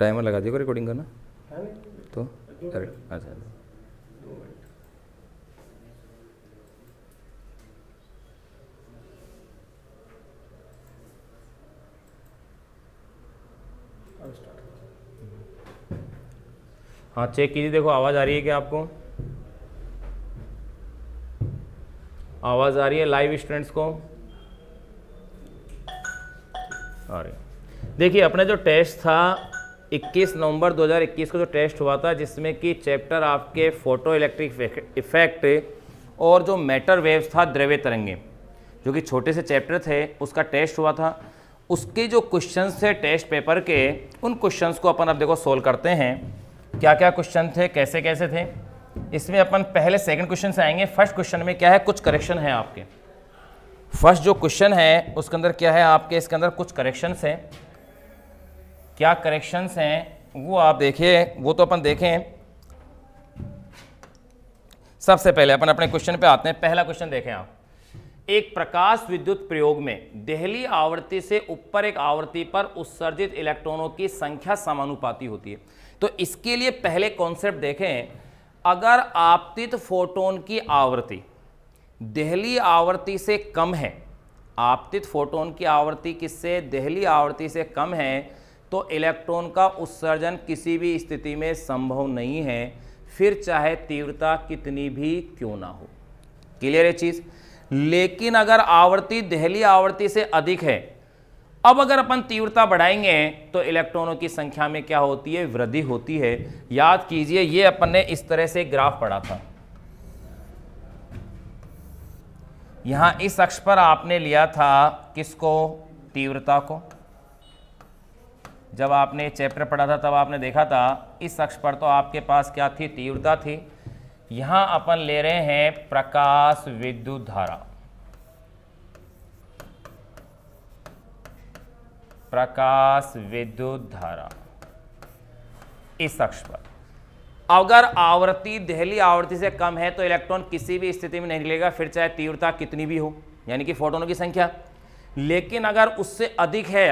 Timer लगा दिया recording करना हाँ तो अच्छा हाँ चेक कीजिए देखो आवाज़ आ रही है क्या आपको आवाज़ आ रही है लाइव स्टूडेंट्स को आ रही देखिए अपना जो टेस्ट था 21 नवंबर 2021 को जो टेस्ट हुआ था जिसमें कि चैप्टर आपके फोटो इलेक्ट्रिक इफेक्ट और जो मैटर वेव्स था द्रव्य तरंगे जो कि छोटे से चैप्टर थे उसका टेस्ट हुआ था उसके जो क्वेश्चन थे टेस्ट पेपर के उन क्वेश्चन को अपन अब देखो सोल्व करते हैं क्या क्या क्वेश्चन थे कैसे कैसे थे इसमें अपन पहले सेकंड क्वेश्चन से आएंगे फर्स्ट क्वेश्चन में क्या है कुछ करेक्शन है आपके फर्स्ट जो क्वेश्चन है उसके अंदर क्या है आपके इसके अंदर कुछ करेक्शंस हैं क्या करेक्शंस हैं वो आप देखिए वो तो अपन देखें सबसे पहले अपन अपने क्वेश्चन पे आते हैं पहला क्वेश्चन देखें आप एक प्रकाश विद्युत प्रयोग में दहली आवृत्ति से ऊपर एक आवृत्ति पर उत्सर्जित इलेक्ट्रॉनों की संख्या समानुपाती होती है तो इसके लिए पहले कॉन्सेप्ट देखें अगर आपतित फोटोन की आवृत्ति दहली आवृत्ति से कम है आपतित फोटोन की आवृत्ति किससे दहली आवृत्ति से कम है तो इलेक्ट्रॉन का उत्सर्जन किसी भी स्थिति में संभव नहीं है फिर चाहे तीव्रता कितनी भी क्यों ना हो क्लियर है चीज़ लेकिन अगर आवृत्ति दहली आवृत्ति से अधिक है अब अगर अपन तीव्रता बढ़ाएंगे तो इलेक्ट्रॉनों की संख्या में क्या होती है वृद्धि होती है याद कीजिए ये अपन ने इस तरह से ग्राफ पढ़ा था यहां इस अक्ष पर आपने लिया था किसको तीव्रता को जब आपने चैप्टर पढ़ा था तब आपने देखा था इस अक्ष पर तो आपके पास क्या थी तीव्रता थी यहां अपन ले रहे हैं प्रकाश विद्युत धारा प्रकाश विद्युत धारा इस अक्ष पर अगर आवृत्ति दहली आवृत्ति से कम है तो इलेक्ट्रॉन किसी भी स्थिति में नहीं निकलेगा फिर चाहे तीव्रता कितनी भी हो यानी कि फोटोनों की संख्या लेकिन अगर उससे अधिक है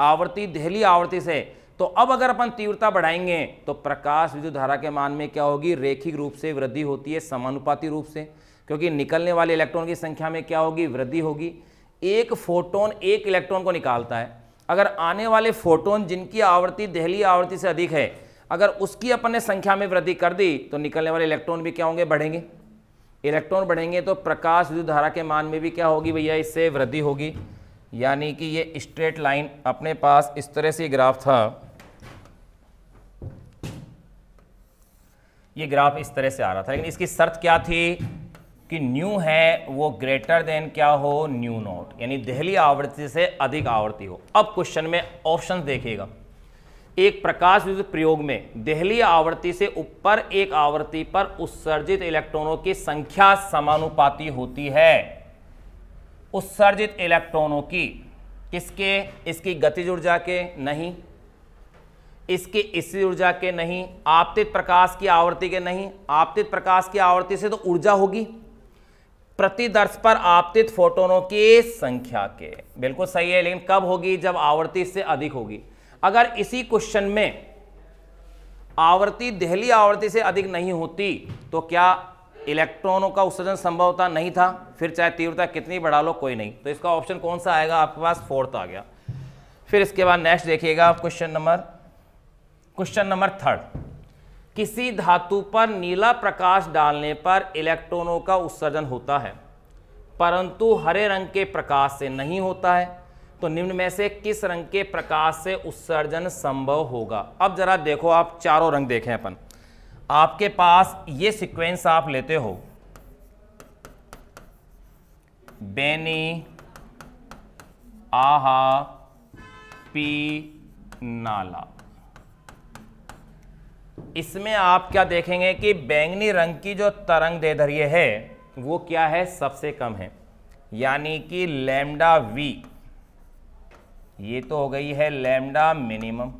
आवृत्ति दहली आवृत्ति से तो अब अगर अपन तीव्रता बढ़ाएंगे तो प्रकाश विद्युत धारा के मान में क्या होगी रेखिक रूप से वृद्धि होती है समानुपाती रूप से क्योंकि निकलने वाले इलेक्ट्रॉन की संख्या में क्या होगी वृद्धि होगी एक फोटोन एक इलेक्ट्रॉन को निकालता है अगर आने वाले फोटोन जिनकी आवृत्ति दहली आवृत्ति से अधिक है अगर उसकी अपन ने संख्या में वृद्धि कर दी तो निकलने वाले इलेक्ट्रॉन भी क्या होंगे बढ़ेंगे इलेक्ट्रॉन बढ़ेंगे तो प्रकाश विद्युत धारा के मान में भी क्या होगी भैया इससे वृद्धि होगी यानी कि ये स्ट्रेट लाइन अपने पास इस तरह से ग्राफ था ये ग्राफ इस तरह से आ रहा था लेकिन इसकी शर्त क्या थी कि न्यू है वो ग्रेटर देन क्या हो न्यू नोट यानी दहली आवृत्ति से अधिक आवृत्ति हो अब क्वेश्चन में ऑप्शन देखिएगा एक प्रकाश विद्युत प्रयोग में दहली आवृत्ति से ऊपर एक आवृत्ति पर उत्सर्जित इलेक्ट्रॉनों की संख्या समानुपाती होती है उत्सर्जित इलेक्ट्रॉनों की किसके इसकी गतिज ऊर्जा के नहीं इसके इसी ऊर्जा के नहीं आपतित प्रकाश की आवृत्ति के नहीं आपतित प्रकाश की आवृत्ति से तो ऊर्जा होगी प्रतिदर्श पर आपतित फोटोनों की संख्या के बिल्कुल सही है लेकिन कब होगी जब आवृत्ति से अधिक होगी अगर इसी क्वेश्चन में आवृत्ति दहली आवृत्ति से अधिक नहीं होती तो क्या इलेक्ट्रॉनों का उत्सर्जन संभवता नहीं था फिर चाहे तीव्रता कितनी बढ़ा लो कोई नहीं तो इसका ऑप्शन कौन सा आएगा आपके पास फोर्थ आ गया फिर इसके बाद नेक्स्ट देखिएगा आप question number question number third किसी धातु पर नीला प्रकाश डालने पर इलेक्ट्रॉनों का उत्सर्जन होता है परंतु हरे रंग के प्रकाश से नहीं होता है तो निम्न में से किस रंग के प्रकाश से उत्सर्जन संभव होगा अब जरा देखो आप चारों रंग देखें अपन आपके पास ये सीक्वेंस आप लेते हो बेनी आहा पी नाला इसमें आप क्या देखेंगे कि बैंगनी रंग की जो तरंग देधर्य है वो क्या है सबसे कम है यानी कि लैम्डा वी ये तो हो गई है लैम्डा मिनिमम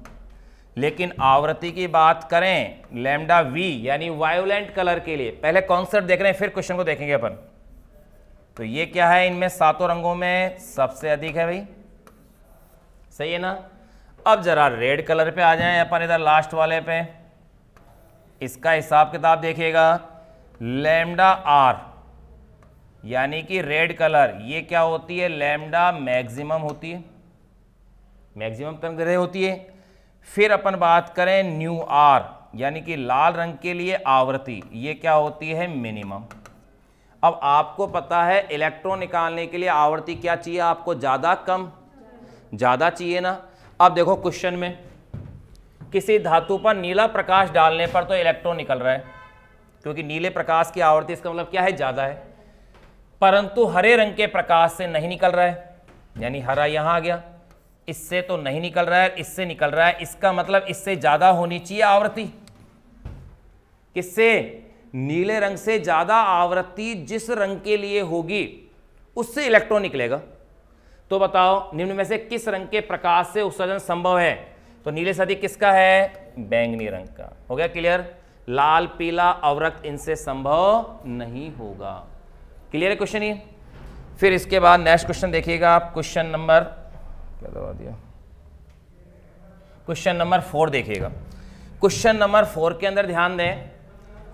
लेकिन आवृत्ति की बात करें लेमडा वी यानी वायोलेंट कलर के लिए पहले कॉन्सर्ट देख रहे हैं फिर क्वेश्चन को देखेंगे अपन तो ये क्या है इनमें सातों रंगों में सबसे अधिक है भाई सही है ना अब जरा रेड कलर पे आ जाए अपन इधर लास्ट वाले पे इसका हिसाब किताब देखिएगा लेमडा आर यानी कि रेड कलर ये क्या होती है लेमडा मैक्सिमम होती है मैक्सिमम तो कम होती है फिर अपन बात करें न्यू आर यानी कि लाल रंग के लिए आवृत्ति ये क्या होती है मिनिमम अब आपको पता है इलेक्ट्रॉन निकालने के लिए आवृत्ति क्या चाहिए आपको ज़्यादा कम ज़्यादा चाहिए ना अब देखो क्वेश्चन में किसी धातु पर नीला प्रकाश डालने पर तो इलेक्ट्रॉन निकल रहा है क्योंकि नीले प्रकाश की आवृत्ति इसका मतलब क्या है ज़्यादा है परंतु हरे रंग के प्रकाश से नहीं निकल रहा है यानी हरा यहाँ आ गया इससे तो नहीं निकल रहा है इससे निकल रहा है इसका मतलब इससे ज़्यादा होनी चाहिए आवृत्ति किससे नीले रंग से ज़्यादा आवृत्ति जिस रंग के लिए होगी उससे इलेक्ट्रॉन निकलेगा तो बताओ निम्न में से किस रंग के प्रकाश से उत्सर्जन संभव है तो नीले सदी किसका है बैंगनी रंग का हो गया क्लियर लाल पीला अवरक्त इनसे संभव नहीं होगा क्लियर है क्वेश्चन ये फिर इसके बाद नेक्स्ट क्वेश्चन देखिएगा आप क्वेश्चन नंबर क्या दबा दिया क्वेश्चन नंबर फोर देखिएगा क्वेश्चन नंबर फोर के अंदर ध्यान दें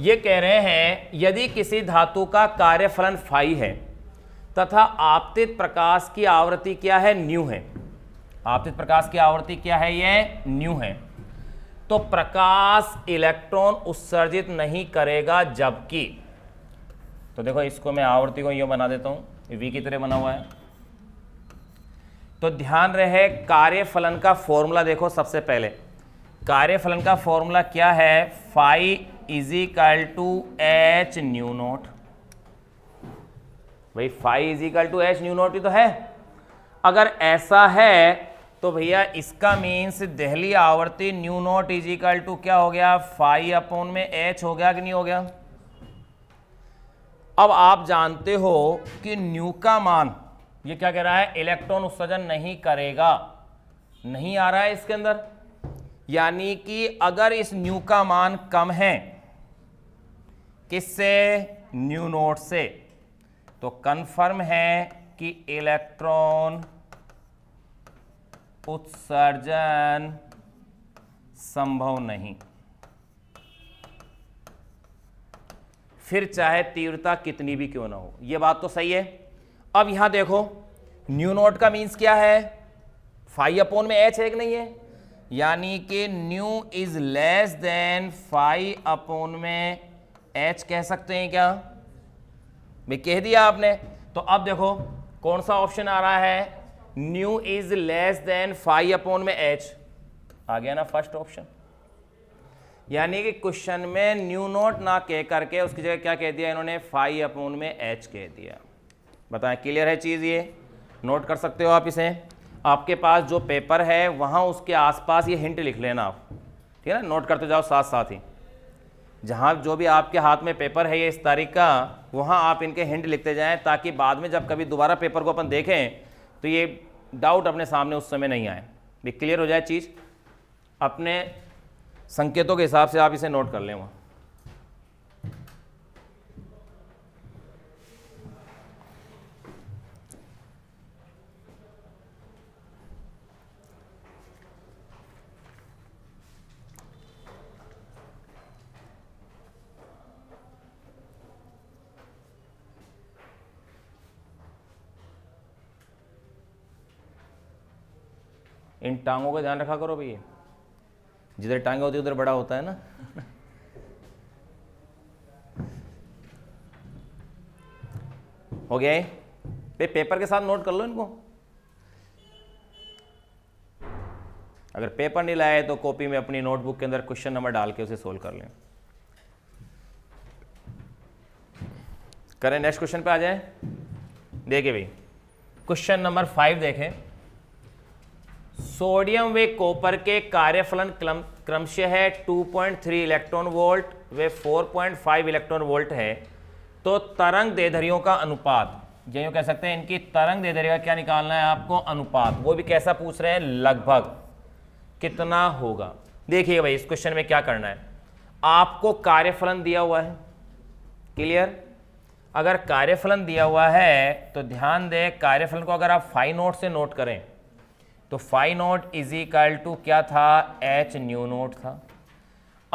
ये कह रहे हैं यदि किसी धातु का कार्यफलन फाई है तथा आपतित प्रकाश की आवृत्ति क्या है न्यू है आपतित प्रकाश की आवृत्ति क्या है ये न्यू है तो प्रकाश इलेक्ट्रॉन उत्सर्जित नहीं करेगा जबकि तो देखो इसको मैं आवृत्ति को यू बना देता हूं वी की तरह बना हुआ है तो ध्यान रहे कार्य फलन का फॉर्मूला देखो सबसे पहले कार्य फलन का फॉर्मूला क्या है is equal to H nu naught भाई is equal to H nu naught ही तो है अगर ऐसा है तो भैया इसका मीन्स दहली आवर्ती न्यू नोट इक्वल टू क्या हो गया फाइव अपॉन में एच हो गया कि नहीं हो गया अब आप जानते हो कि न्यू का मान ये क्या कह रहा है इलेक्ट्रॉन उत्सर्जन नहीं करेगा नहीं आ रहा है इसके अंदर यानी कि अगर इस न्यू का मान कम है किससे न्यू नोट से तो कंफर्म है कि इलेक्ट्रॉन उत्सर्जन संभव नहीं फिर चाहे तीव्रता कितनी भी क्यों ना हो यह बात तो सही है अब यहां देखो न्यू नोट का मीन्स क्या है फाइव अपोन में एच है कि नहीं है यानी कि nu is less than five upon में एच कह सकते हैं क्या भाई कह दिया आपने तो अब देखो कौन सा ऑप्शन आ रहा है nu is less than five upon में एच आ गया ना फर्स्ट ऑप्शन यानी कि क्वेश्चन में न्यू नोट ना कह करके उसकी जगह क्या कह दिया इन्होंने फाइव अपोन में एच कह दिया बताएं क्लियर है चीज़ ये नोट कर सकते हो आप इसे आपके पास जो पेपर है वहाँ उसके आसपास ये हिंट लिख लेना आप ठीक है ना नोट करते जाओ साथ साथ ही जहाँ जो भी आपके हाथ में पेपर है ये इस तारीख का वहाँ आप इनके हिंट लिखते जाएँ ताकि बाद में जब कभी दोबारा पेपर को अपन देखें तो ये डाउट अपने सामने उस समय नहीं आए भी क्लियर हो जाए चीज़ अपने संकेतों के हिसाब से आप इसे नोट कर लें वहाँ इन टांगों का ध्यान रखा करो भैया जिधर टांगे होती उधर बड़ा होता है ना हो गया पे पेपर के साथ नोट कर लो इनको अगर पेपर नहीं लाए तो कॉपी में अपनी नोटबुक के अंदर क्वेश्चन नंबर डाल के उसे सोल्व कर लें करें नेक्स्ट क्वेश्चन पे आ जाए देखिए भाई क्वेश्चन नंबर फाइव देखें सोडियम वे कॉपर के कार्यफलन क्रम क्रमशः है 2.3 इलेक्ट्रॉन वोल्ट वे 4.5 इलेक्ट्रॉन वोल्ट है तो तरंग देधरियों का अनुपात यही कह सकते हैं इनकी तरंग देधरी का क्या निकालना है आपको अनुपात वो भी कैसा पूछ रहे हैं लगभग कितना होगा देखिए भाई इस क्वेश्चन में क्या करना है आपको कार्यफलन दिया हुआ है क्लियर अगर कार्यफलन दिया हुआ है तो ध्यान दें कार्यफलन को अगर आप फाइव नोट से नोट करें तो five naught is equal to क्या था एच न्यू नोट था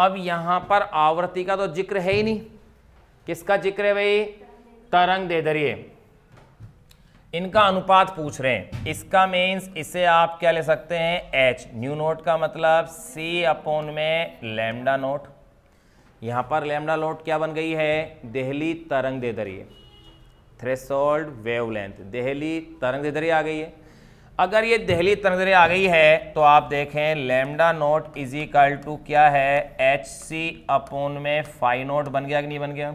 अब यहाँ पर आवृत्ति का तो जिक्र है ही नहीं किसका जिक्र है भाई तरंग दे दरिए इनका अनुपात पूछ रहे हैं इसका मीन्स इसे आप क्या ले सकते हैं एच न्यू नोट का मतलब सी अपोन में लेमडा नोट यहाँ पर लेमडा नोट क्या बन गई है दहली तरंग दे दरिए थ्रेसोल्ड वेवलेंथ दहली तरंग दे दरिए आ गई है अगर ये दहली तनजरे आ गई है तो आप देखें lambda naught is equal to क्या है एच सी अपोन में फाइव नोट बन गया कि नहीं बन गया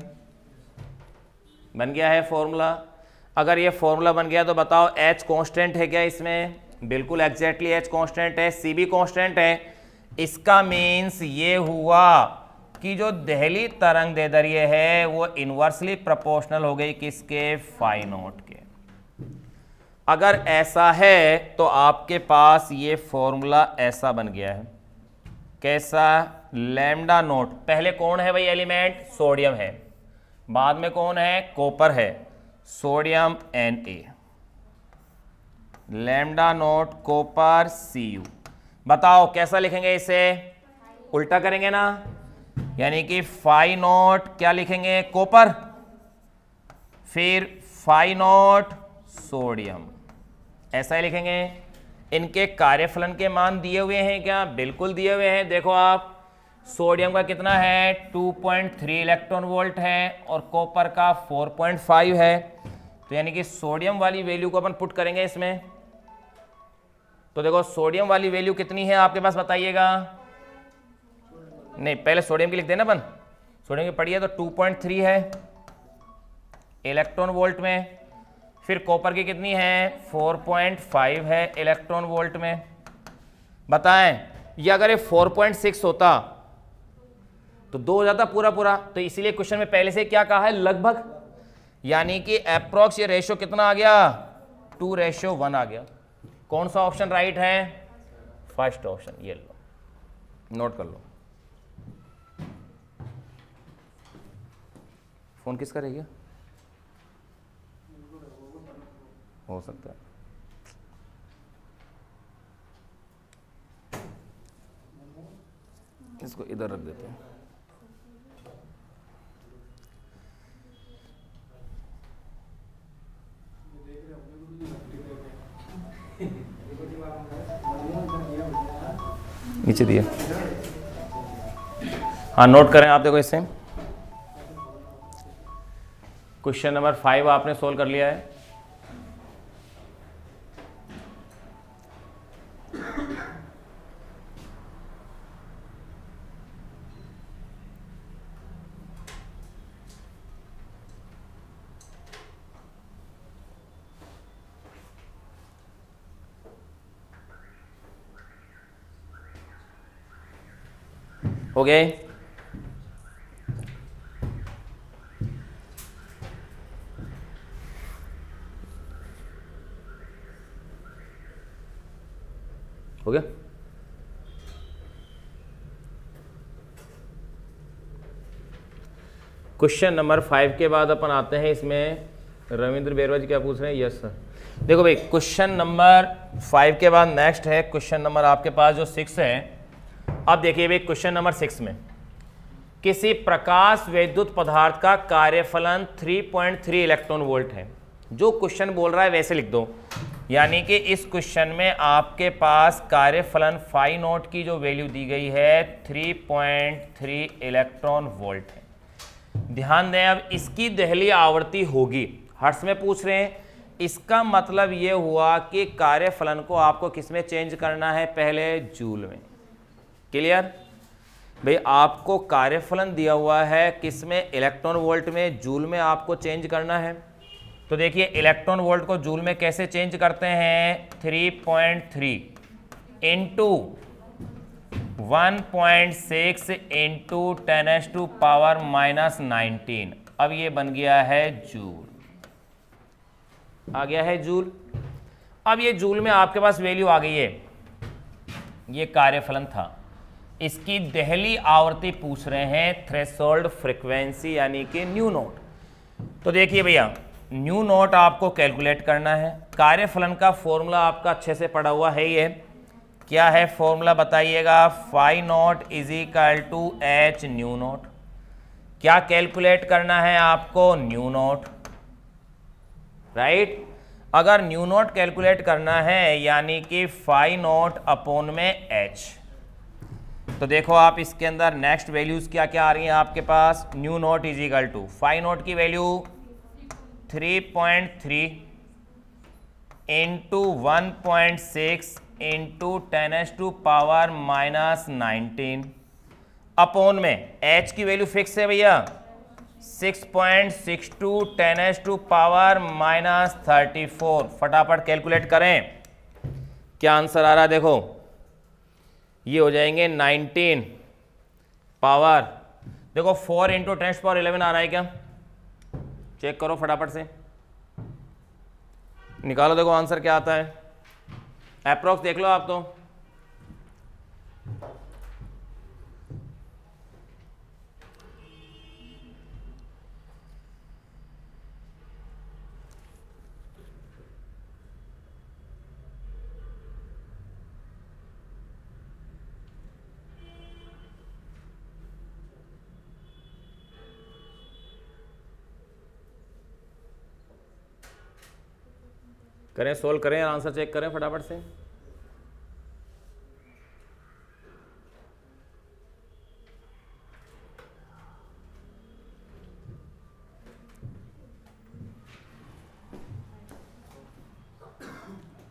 बन गया है फॉर्मूला अगर ये फॉर्मूला बन गया तो बताओ एच कांस्टेंट है क्या इसमें बिल्कुल एग्जैक्टली एच कांस्टेंट है सी बी कॉन्स्टेंट है इसका मीन्स ये हुआ कि जो दहली तरंग दे दरिए है वो इन्वर्सली प्रोपोर्शनल हो गई किसके फाइनोट अगर ऐसा है तो आपके पास ये फॉर्मूला ऐसा बन गया है कैसा लैम्डा नोट पहले कौन है भाई एलिमेंट सोडियम है बाद में कौन है कॉपर है sodium N A lambda naught copper C U बताओ कैसा लिखेंगे इसे उल्टा करेंगे ना यानी कि फाइ नोट क्या लिखेंगे कॉपर फिर फाइ नोट सोडियम ऐसा ही लिखेंगे इनके कार्यफलन के मान दिए हुए हैं क्या बिल्कुल दिए हुए हैं देखो आप सोडियम का कितना है 2.3 इलेक्ट्रॉन वोल्ट है और कॉपर का 4.5 है तो यानी कि सोडियम वाली वैल्यू को अपन पुट करेंगे इसमें तो देखो सोडियम वाली वैल्यू कितनी है आपके पास बताइएगा नहीं पहले सोडियम की लिख देना अपन सोडियम की पढ़िए तो 2.3 है इलेक्ट्रॉन वोल्ट में फिर कॉपर की कितनी है 4.5 है इलेक्ट्रॉन वोल्ट में बताएं ये अगर ये 4.6 होता तो दो हो जाता पूरा पूरा तो इसीलिए क्वेश्चन में पहले से क्या कहा है लगभग यानी कि अप्रोक्स ये रेशो कितना आ गया टू रेशो वन आ गया कौन सा ऑप्शन राइट है फर्स्ट ऑप्शन ये लो नोट कर लो फोन किसका रह गया हो सकता है इसको इधर रख देते हैं नीचे दिए हाँ नोट करें आप देखो इससे क्वेश्चन नंबर फाइव आपने सोल्व कर लिया है हो गए हो गया क्वेश्चन नंबर फाइव के बाद अपन आते हैं इसमें रविंद्र बेरवज क्या पूछ रहे हैं यस सर देखो भाई क्वेश्चन नंबर फाइव के बाद नेक्स्ट है क्वेश्चन नंबर आपके पास जो सिक्स है अब देखिए भाई क्वेश्चन नंबर सिक्स में किसी प्रकाश वैद्युत पदार्थ का कार्यफलन 3.3 इलेक्ट्रॉन वोल्ट है जो क्वेश्चन बोल रहा है वैसे लिख दो यानी कि इस क्वेश्चन में आपके पास कार्यफलन फाइव नोट की जो वैल्यू दी गई है 3.3 इलेक्ट्रॉन वोल्ट है ध्यान दें अब इसकी दहली आवृत्ति होगी हर्ष में पूछ रहे हैं इसका मतलब ये हुआ कि कार्यफलन को आपको किसमें चेंज करना है पहले जूल में क्लियर भाई आपको कार्यफलन दिया हुआ है किस में इलेक्ट्रॉन वोल्ट में जूल में आपको चेंज करना है तो देखिए इलेक्ट्रॉन वोल्ट को जूल में कैसे चेंज करते हैं 3.3 point three into one point six into ten S to power minus nineteen अब ये बन गया है जूल आ गया है जूल अब ये जूल में आपके पास वैल्यू आ गई है ये कार्यफलन था इसकी दहली आवृत्ति पूछ रहे हैं थ्रेसोल्ड फ्रिक्वेंसी यानी कि न्यू नोट तो देखिए भैया न्यू नोट आपको कैलकुलेट करना है कार्यफलन का फॉर्मूला आपका अच्छे से पड़ा हुआ है ये क्या है फॉर्मूला बताइएगा phi naught is equal to H nu naught क्या कैलकुलेट करना है आपको न्यू नोट राइट अगर न्यू नोट कैलकुलेट करना है यानी कि फाइव नोट अपोन में एच तो देखो आप इसके अंदर नेक्स्ट वैल्यूज़ क्या क्या आ रही हैं आपके पास new note is equal to five note की value three point three into one point six into ten S to power minus nineteen upon में एच की वैल्यू फिक्स है भैया six point six two ten S to power minus thirty four फटाफट calculate करें क्या answer आ रहा है देखो ये हो जाएंगे 19 पावर देखो 4 इंटू टेंस पावर 11 आ रहा है क्या चेक करो फटाफट से निकालो देखो आंसर क्या आता है अप्रोक्स देख लो आप तो करें सोल्व करें और आंसर चेक करें फटाफट से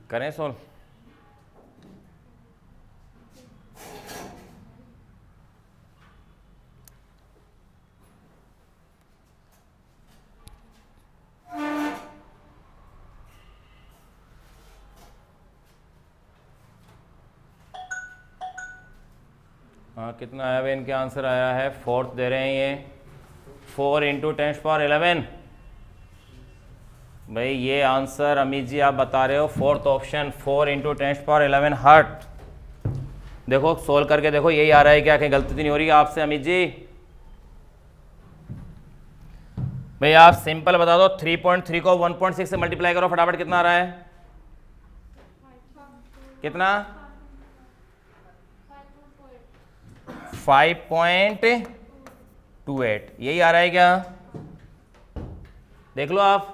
करें सोल्व कितना आया भाई इनके आंसर आया है फोर्थ दे रहे हैं ये four into tens power eleven भाई ये आंसर अमित जी आप बता रहे हो fourth option four into tens power eleven hertz देखो सोल्व करके देखो यही आ रहा है क्या कहीं गलती तो नहीं हो रही है आपसे अमित जी भाई आप सिंपल बता दो 3.3 को 1.6 से मल्टीप्लाई करो फटाफट कितना आ रहा है कितना फाइव पॉइंट टू एट यही आ रहा है क्या देख लो आप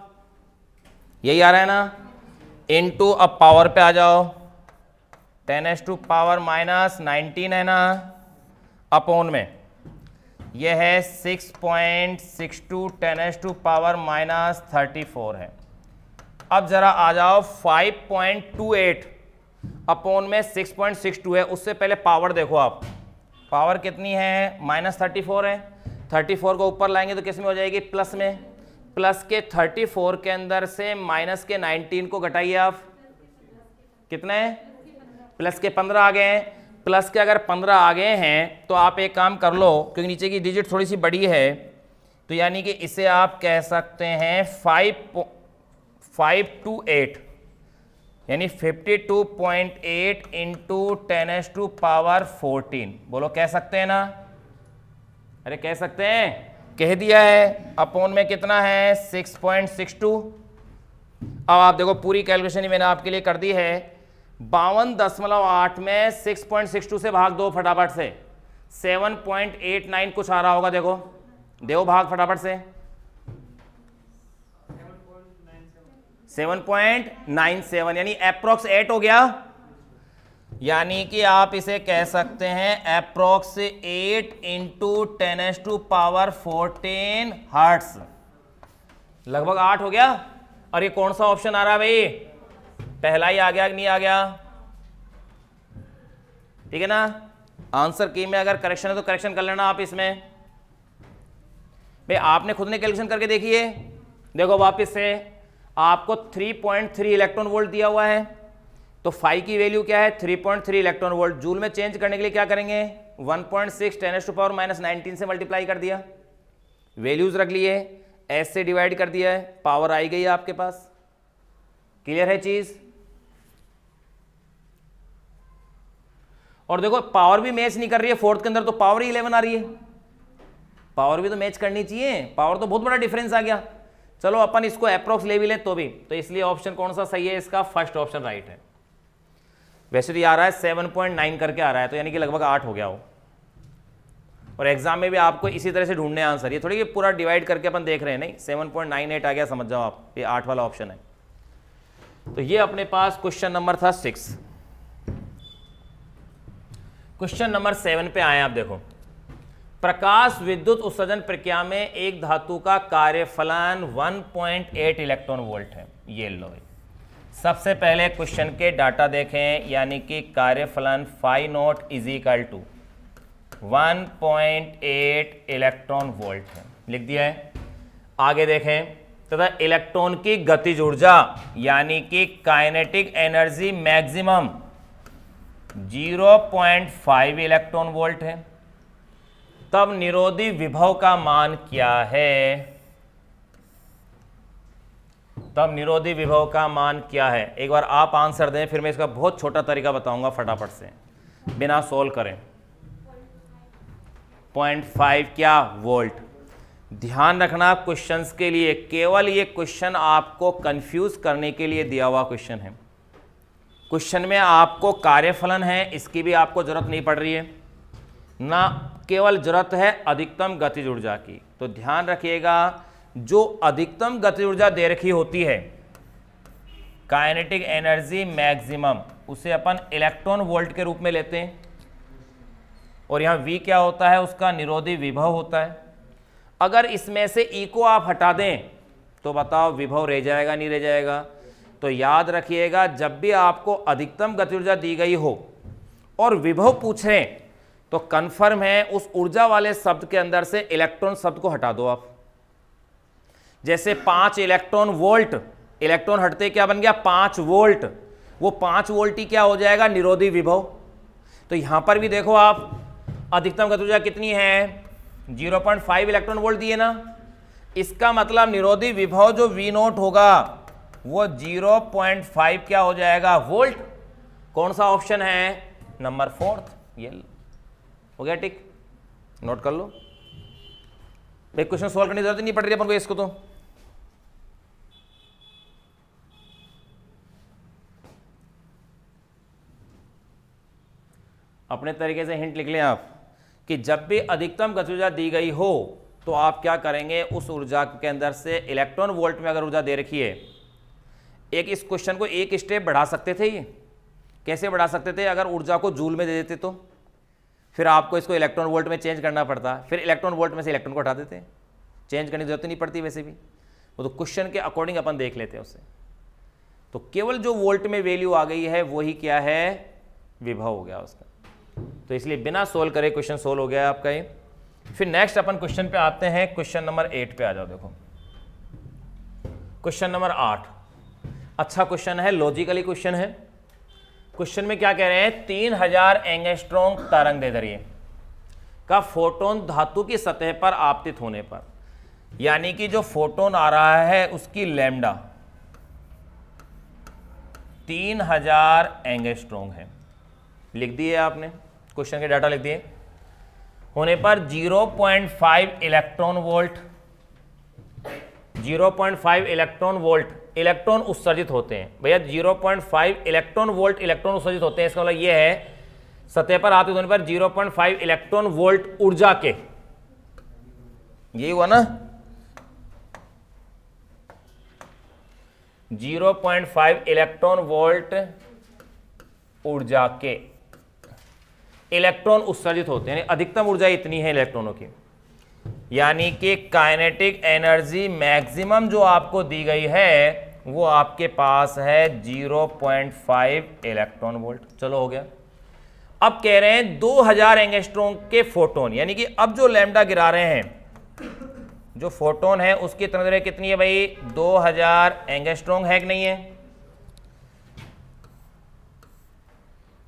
यही आ रहा है ना इन टू अब पावर पे आ जाओ ten S to power minus nineteen है ना अपोन में यह है six point six two ten S to power minus thirty four है अब ज़रा आ जाओ five point two eight upon में सिक्स पॉइंट सिक्स टू है उससे पहले पावर देखो आप पावर कितनी है माइनस थर्टी फोर है थर्टी फोर को ऊपर लाएंगे तो किस में हो जाएगी प्लस में प्लस के थर्टी फोर के अंदर से माइनस के नाइनटीन को घटाइए आप कितना है प्लस के पंद्रह आ गए हैं प्लस के अगर पंद्रह आ गए हैं तो आप एक काम कर लो क्योंकि नीचे की डिजिट थोड़ी सी बड़ी है तो यानी कि इसे आप कह सकते हैं फाइव फाइव टू एट यानी 52.8 point eight into ten S to power fourteen बोलो कह सकते हैं ना अरे कह सकते हैं कह दिया है अपोन में कितना है 6.62 अब आप देखो पूरी कैलकुलेशन मैंने आपके लिए कर दी है बावन दशमलव आठ में 6.62 से भाग दो फटाफट से 7.89 कुछ आ रहा होगा देखो देव भाग फटाफट से 7.97 यानी अप्रोक्स 8 हो गया यानी कि आप इसे कह सकते हैं approx 8 into ten S to power 14 hertz लगभग 8 हो गया और ये कौन सा ऑप्शन आ रहा है भाई पहला ही आ गया कि नहीं आ गया ठीक है ना आंसर की में अगर करेक्शन है तो करेक्शन कर लेना आप इसमें भाई आपने खुद ने कैलकुलेशन करके देखिए देखो वापस से आपको 3.3 इलेक्ट्रॉन वोल्ट दिया हुआ है तो फाइव की वैल्यू क्या है 3.3 इलेक्ट्रॉन वोल्ट जूल में चेंज करने के लिए क्या करेंगे 1.6 point six ten S to power minus nineteen से मल्टीप्लाई कर दिया वैल्यूज रख लिए एस से डिवाइड कर दिया है पावर आई गई आपके पास क्लियर है चीज और देखो पावर भी मैच नहीं कर रही है फोर्थ के अंदर तो पावर ही इलेवन आ रही है पावर भी तो मैच करनी चाहिए पावर तो बहुत बड़ा डिफरेंस आ गया चलो अपन इसको अप्रोक्स ले भी लें तो भी तो इसलिए ऑप्शन कौन सा सही है इसका फर्स्ट ऑप्शन राइट है वैसे तो ये आ रहा है सेवन पॉइंट नाइन करके आ रहा है तो यानी कि लगभग आठ हो गया हो और एग्जाम में भी आपको इसी तरह से ढूंढने आंसर ये थोड़ी पूरा डिवाइड करके अपन देख रहे हैं नहीं सेवन पॉइंट नाइन एट आ गया समझ जाओ आप ये आठ वाला ऑप्शन है तो ये अपने पास क्वेश्चन नंबर था सिक्स क्वेश्चन नंबर सेवन पे आए आप देखो प्रकाश विद्युत उत्सर्जन प्रक्रिया में एक धातु का कार्यफलन 1.8 इलेक्ट्रॉन वोल्ट है ये लो सबसे पहले क्वेश्चन के डाटा देखें यानी कि कार्यफलन phi naught is equal to eight electron volt है लिख दिया है आगे देखें तथा इलेक्ट्रॉन की गतिज ऊर्जा यानी कि kinetic energy maximum 0.5 electron volt है तब निरोधी विभव का मान क्या है तब निरोधी विभव का मान क्या है एक बार आप आंसर दें फिर मैं इसका बहुत छोटा तरीका बताऊंगा फटाफट से बिना सोल्व करें पॉइंट फाइव क्या वोल्ट ध्यान रखना क्वेश्चंस क्वेश्चन के लिए केवल ये क्वेश्चन आपको कंफ्यूज करने के लिए दिया हुआ क्वेश्चन है क्वेश्चन में आपको कार्यफलन है इसकी भी आपको ज़रूरत नहीं पड़ रही है ना केवल जरूरत है अधिकतम गतिज ऊर्जा की तो ध्यान रखिएगा जो अधिकतम गतिज ऊर्जा दे रखी होती है काइनेटिक एनर्जी मैक्सिमम उसे अपन इलेक्ट्रॉन वोल्ट के रूप में लेते हैं और यहाँ वी क्या होता है उसका निरोधी विभव होता है अगर इसमें से ई e को आप हटा दें तो बताओ विभव रह जाएगा नहीं रह जाएगा तो याद रखिएगा जब भी आपको अधिकतम गति ऊर्जा दी गई हो और विभव पूछ रहे तो कंफर्म है उस ऊर्जा वाले शब्द के अंदर से इलेक्ट्रॉन शब्द को हटा दो आप जैसे पांच इलेक्ट्रॉन वोल्ट इलेक्ट्रॉन हटते क्या बन गया पांच वोल्ट वो पांच वोल्ट ही क्या हो जाएगा निरोधी विभव तो यहां पर भी देखो आप अधिकतम गति ऊर्जा कितनी है 0.5 इलेक्ट्रॉन वोल्ट दिए ना इसका मतलब निरोधी विभव जो वी नोट होगा वो 0.5 क्या हो जाएगा वोल्ट कौन सा ऑप्शन है नंबर फोर्थ ये हो गया टिक नोट कर लो एक क्वेश्चन सॉल्व करने की जरूरत नहीं पड़ रही अपन को इसको तो अपने तरीके से हिंट लिख लें आप कि जब भी अधिकतम गति ऊर्जा दी गई हो तो आप क्या करेंगे उस ऊर्जा के अंदर से इलेक्ट्रॉन वोल्ट में अगर ऊर्जा दे रखी है एक इस क्वेश्चन को एक स्टेप बढ़ा सकते थे ये कैसे बढ़ा सकते थे अगर ऊर्जा को जूल में दे देते तो फिर आपको इसको इलेक्ट्रॉन वोल्ट में चेंज करना पड़ता फिर इलेक्ट्रॉन वोल्ट में से इलेक्ट्रॉन को हटा देते चेंज करने की जरूरत नहीं पड़ती वैसे भी वो तो क्वेश्चन के अकॉर्डिंग अपन देख लेते हैं उससे तो केवल जो वोल्ट में वैल्यू आ गई है वही क्या है विभव हो गया उसका तो इसलिए बिना सोल्व करे क्वेश्चन सोल्व हो गया आपका ये फिर नेक्स्ट अपन क्वेश्चन पे आते हैं क्वेश्चन नंबर एट पे आ जाओ देखो क्वेश्चन नंबर आठ अच्छा क्वेश्चन है लॉजिकली क्वेश्चन है क्वेश्चन में क्या कह रहे हैं तीन हजार एंगेस्ट्रॉन्ग तरंग दैर्ध्य का फोटोन धातु की सतह पर आपतित होने पर यानी कि जो फोटोन आ रहा है उसकी लैम्डा तीन हजार एंगेस्ट्रॉन्ग है लिख दिए आपने क्वेश्चन के डाटा लिख दिए होने पर 0.5 electron volt 0.5 electron volt electron उत्सर्जित होते हैं भैया 0.5 इलेक्ट्रॉन वोल्ट इलेक्ट्रॉन उत्सर्जित होते हैं इसका मतलब यह है सतह पर आते होने पर 0.5 इलेक्ट्रॉन वोल्ट ऊर्जा के ये हुआ ना 0.5 इलेक्ट्रॉन वोल्ट ऊर्जा के इलेक्ट्रॉन उत्सर्जित होते हैं अधिकतम ऊर्जा इतनी है इलेक्ट्रॉनों की यानी कि काइनेटिक एनर्जी मैक्सिमम जो आपको दी गई है वो आपके पास है 0.5 इलेक्ट्रॉन वोल्ट चलो हो गया अब कह रहे हैं 2000 हजार एंगेस्ट्रोंग के फोटोन यानी कि अब जो लैम्डा गिरा रहे हैं जो फोटोन है उसकी तरह कितनी है भाई 2000 हजार एंगेस्ट्रोंग है कि नहीं है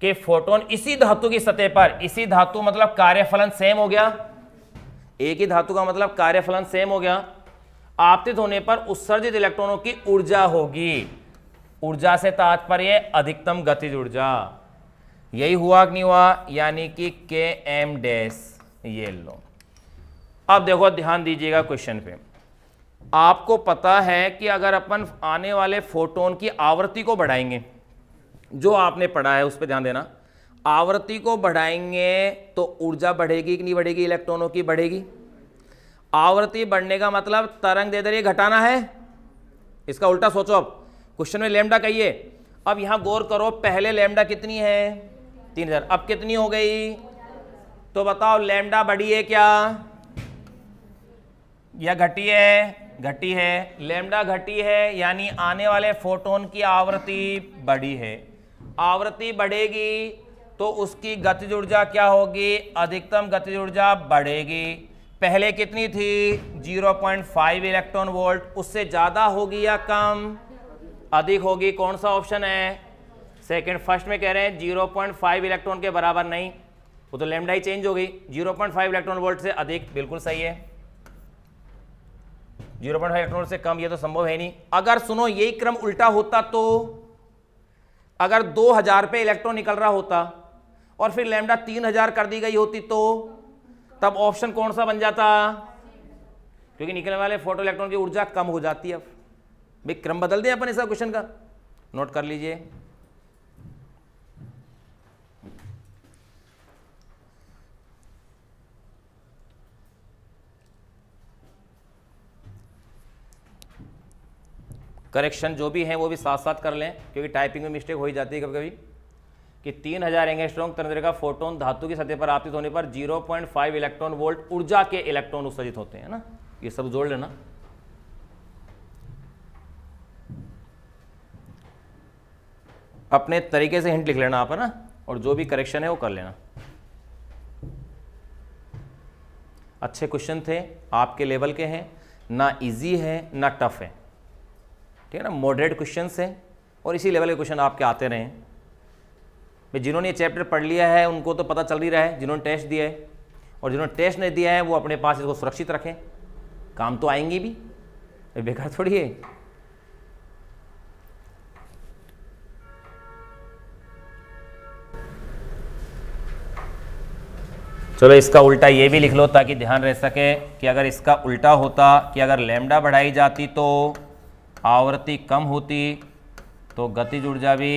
के फोटोन इसी धातु की सतह पर इसी धातु मतलब कार्यफलन सेम हो गया एक ही धातु का मतलब कार्य फलन सेम हो गया आपतित होने पर उत्सर्जित इलेक्ट्रॉनों की ऊर्जा होगी ऊर्जा से तात्पर्य अधिकतम गतिज ऊर्जा यही हुआ कि नहीं हुआ यानी कि के एम डैश ये लो अब देखो ध्यान दीजिएगा क्वेश्चन पे आपको पता है कि अगर अपन आने वाले फोटोन की आवृत्ति को बढ़ाएंगे जो आपने पढ़ा है उस पर ध्यान देना आवृत्ति को बढ़ाएंगे तो ऊर्जा बढ़ेगी कि नहीं बढ़ेगी इलेक्ट्रॉनों की बढ़ेगी आवृत्ति बढ़ने का मतलब तरंग दे दे घटाना है इसका उल्टा सोचो अब क्वेश्चन में लेमडा कहिए अब यहां गौर करो पहले लेमडा कितनी है तीन हजार अब कितनी हो गई तो बताओ लेमडा बढ़ी है क्या या घटी है घटी है लेमडा घटी है यानी आने वाले फोटोन की आवृत्ति बढ़ी है आवृत्ति बढ़ेगी तो उसकी गतिज ऊर्जा क्या होगी अधिकतम गतिज ऊर्जा बढ़ेगी पहले कितनी थी 0.5 इलेक्ट्रॉन वोल्ट उससे ज़्यादा होगी या कम अधिक होगी कौन सा ऑप्शन है सेकंड फर्स्ट में कह रहे हैं 0.5 इलेक्ट्रॉन के बराबर नहीं वो तो लेमडाई चेंज हो गई 0.5 इलेक्ट्रॉन वोल्ट से अधिक बिल्कुल सही है 0.5 इलेक्ट्रॉन से कम ये तो संभव है नहीं अगर सुनो यही क्रम उल्टा होता तो अगर 2000 पे इलेक्ट्रॉन निकल रहा होता और फिर लैमडा तीन हजार कर दी गई होती तो तब ऑप्शन कौन सा बन जाता क्योंकि निकलने वाले फोटो इलेक्ट्रॉन की ऊर्जा कम हो जाती है अब भाई क्रम बदल दें अपन ऐसा क्वेश्चन का नोट कर लीजिए करेक्शन जो भी हैं वो भी साथ साथ कर लें क्योंकि टाइपिंग में मिस्टेक हो ही जाती है कभी कभी कि 3000 हजार एंग स्ट्रॉन्ग तंत्र का फोटोन धातु की सतह पर आपतित होने पर 0.5 इलेक्ट्रॉन वोल्ट ऊर्जा के इलेक्ट्रॉन उत्सर्जित होते हैं ना ये सब जोड़ लेना अपने तरीके से हिंट लिख लेना आप है ना और जो भी करेक्शन है वो कर लेना अच्छे क्वेश्चन थे आपके लेवल के हैं ना इजी है ना टफ है ठीक है ना मॉडरेट क्वेश्चन हैं और इसी लेवल के क्वेश्चन आपके आते रहे भाई जिन्होंने ये चैप्टर पढ़ लिया है उनको तो पता चल ही रहा है जिन्होंने टेस्ट दिया है और जिन्होंने टेस्ट नहीं दिया है वो अपने पास इसको सुरक्षित रखें काम तो आएंगे भी बेकार थोड़ी है चलो इसका उल्टा ये भी लिख लो ताकि ध्यान रह सके कि अगर इसका उल्टा होता कि अगर लेमडा बढ़ाई जाती तो आवृत्ति कम होती तो गतिज ऊर्जा भी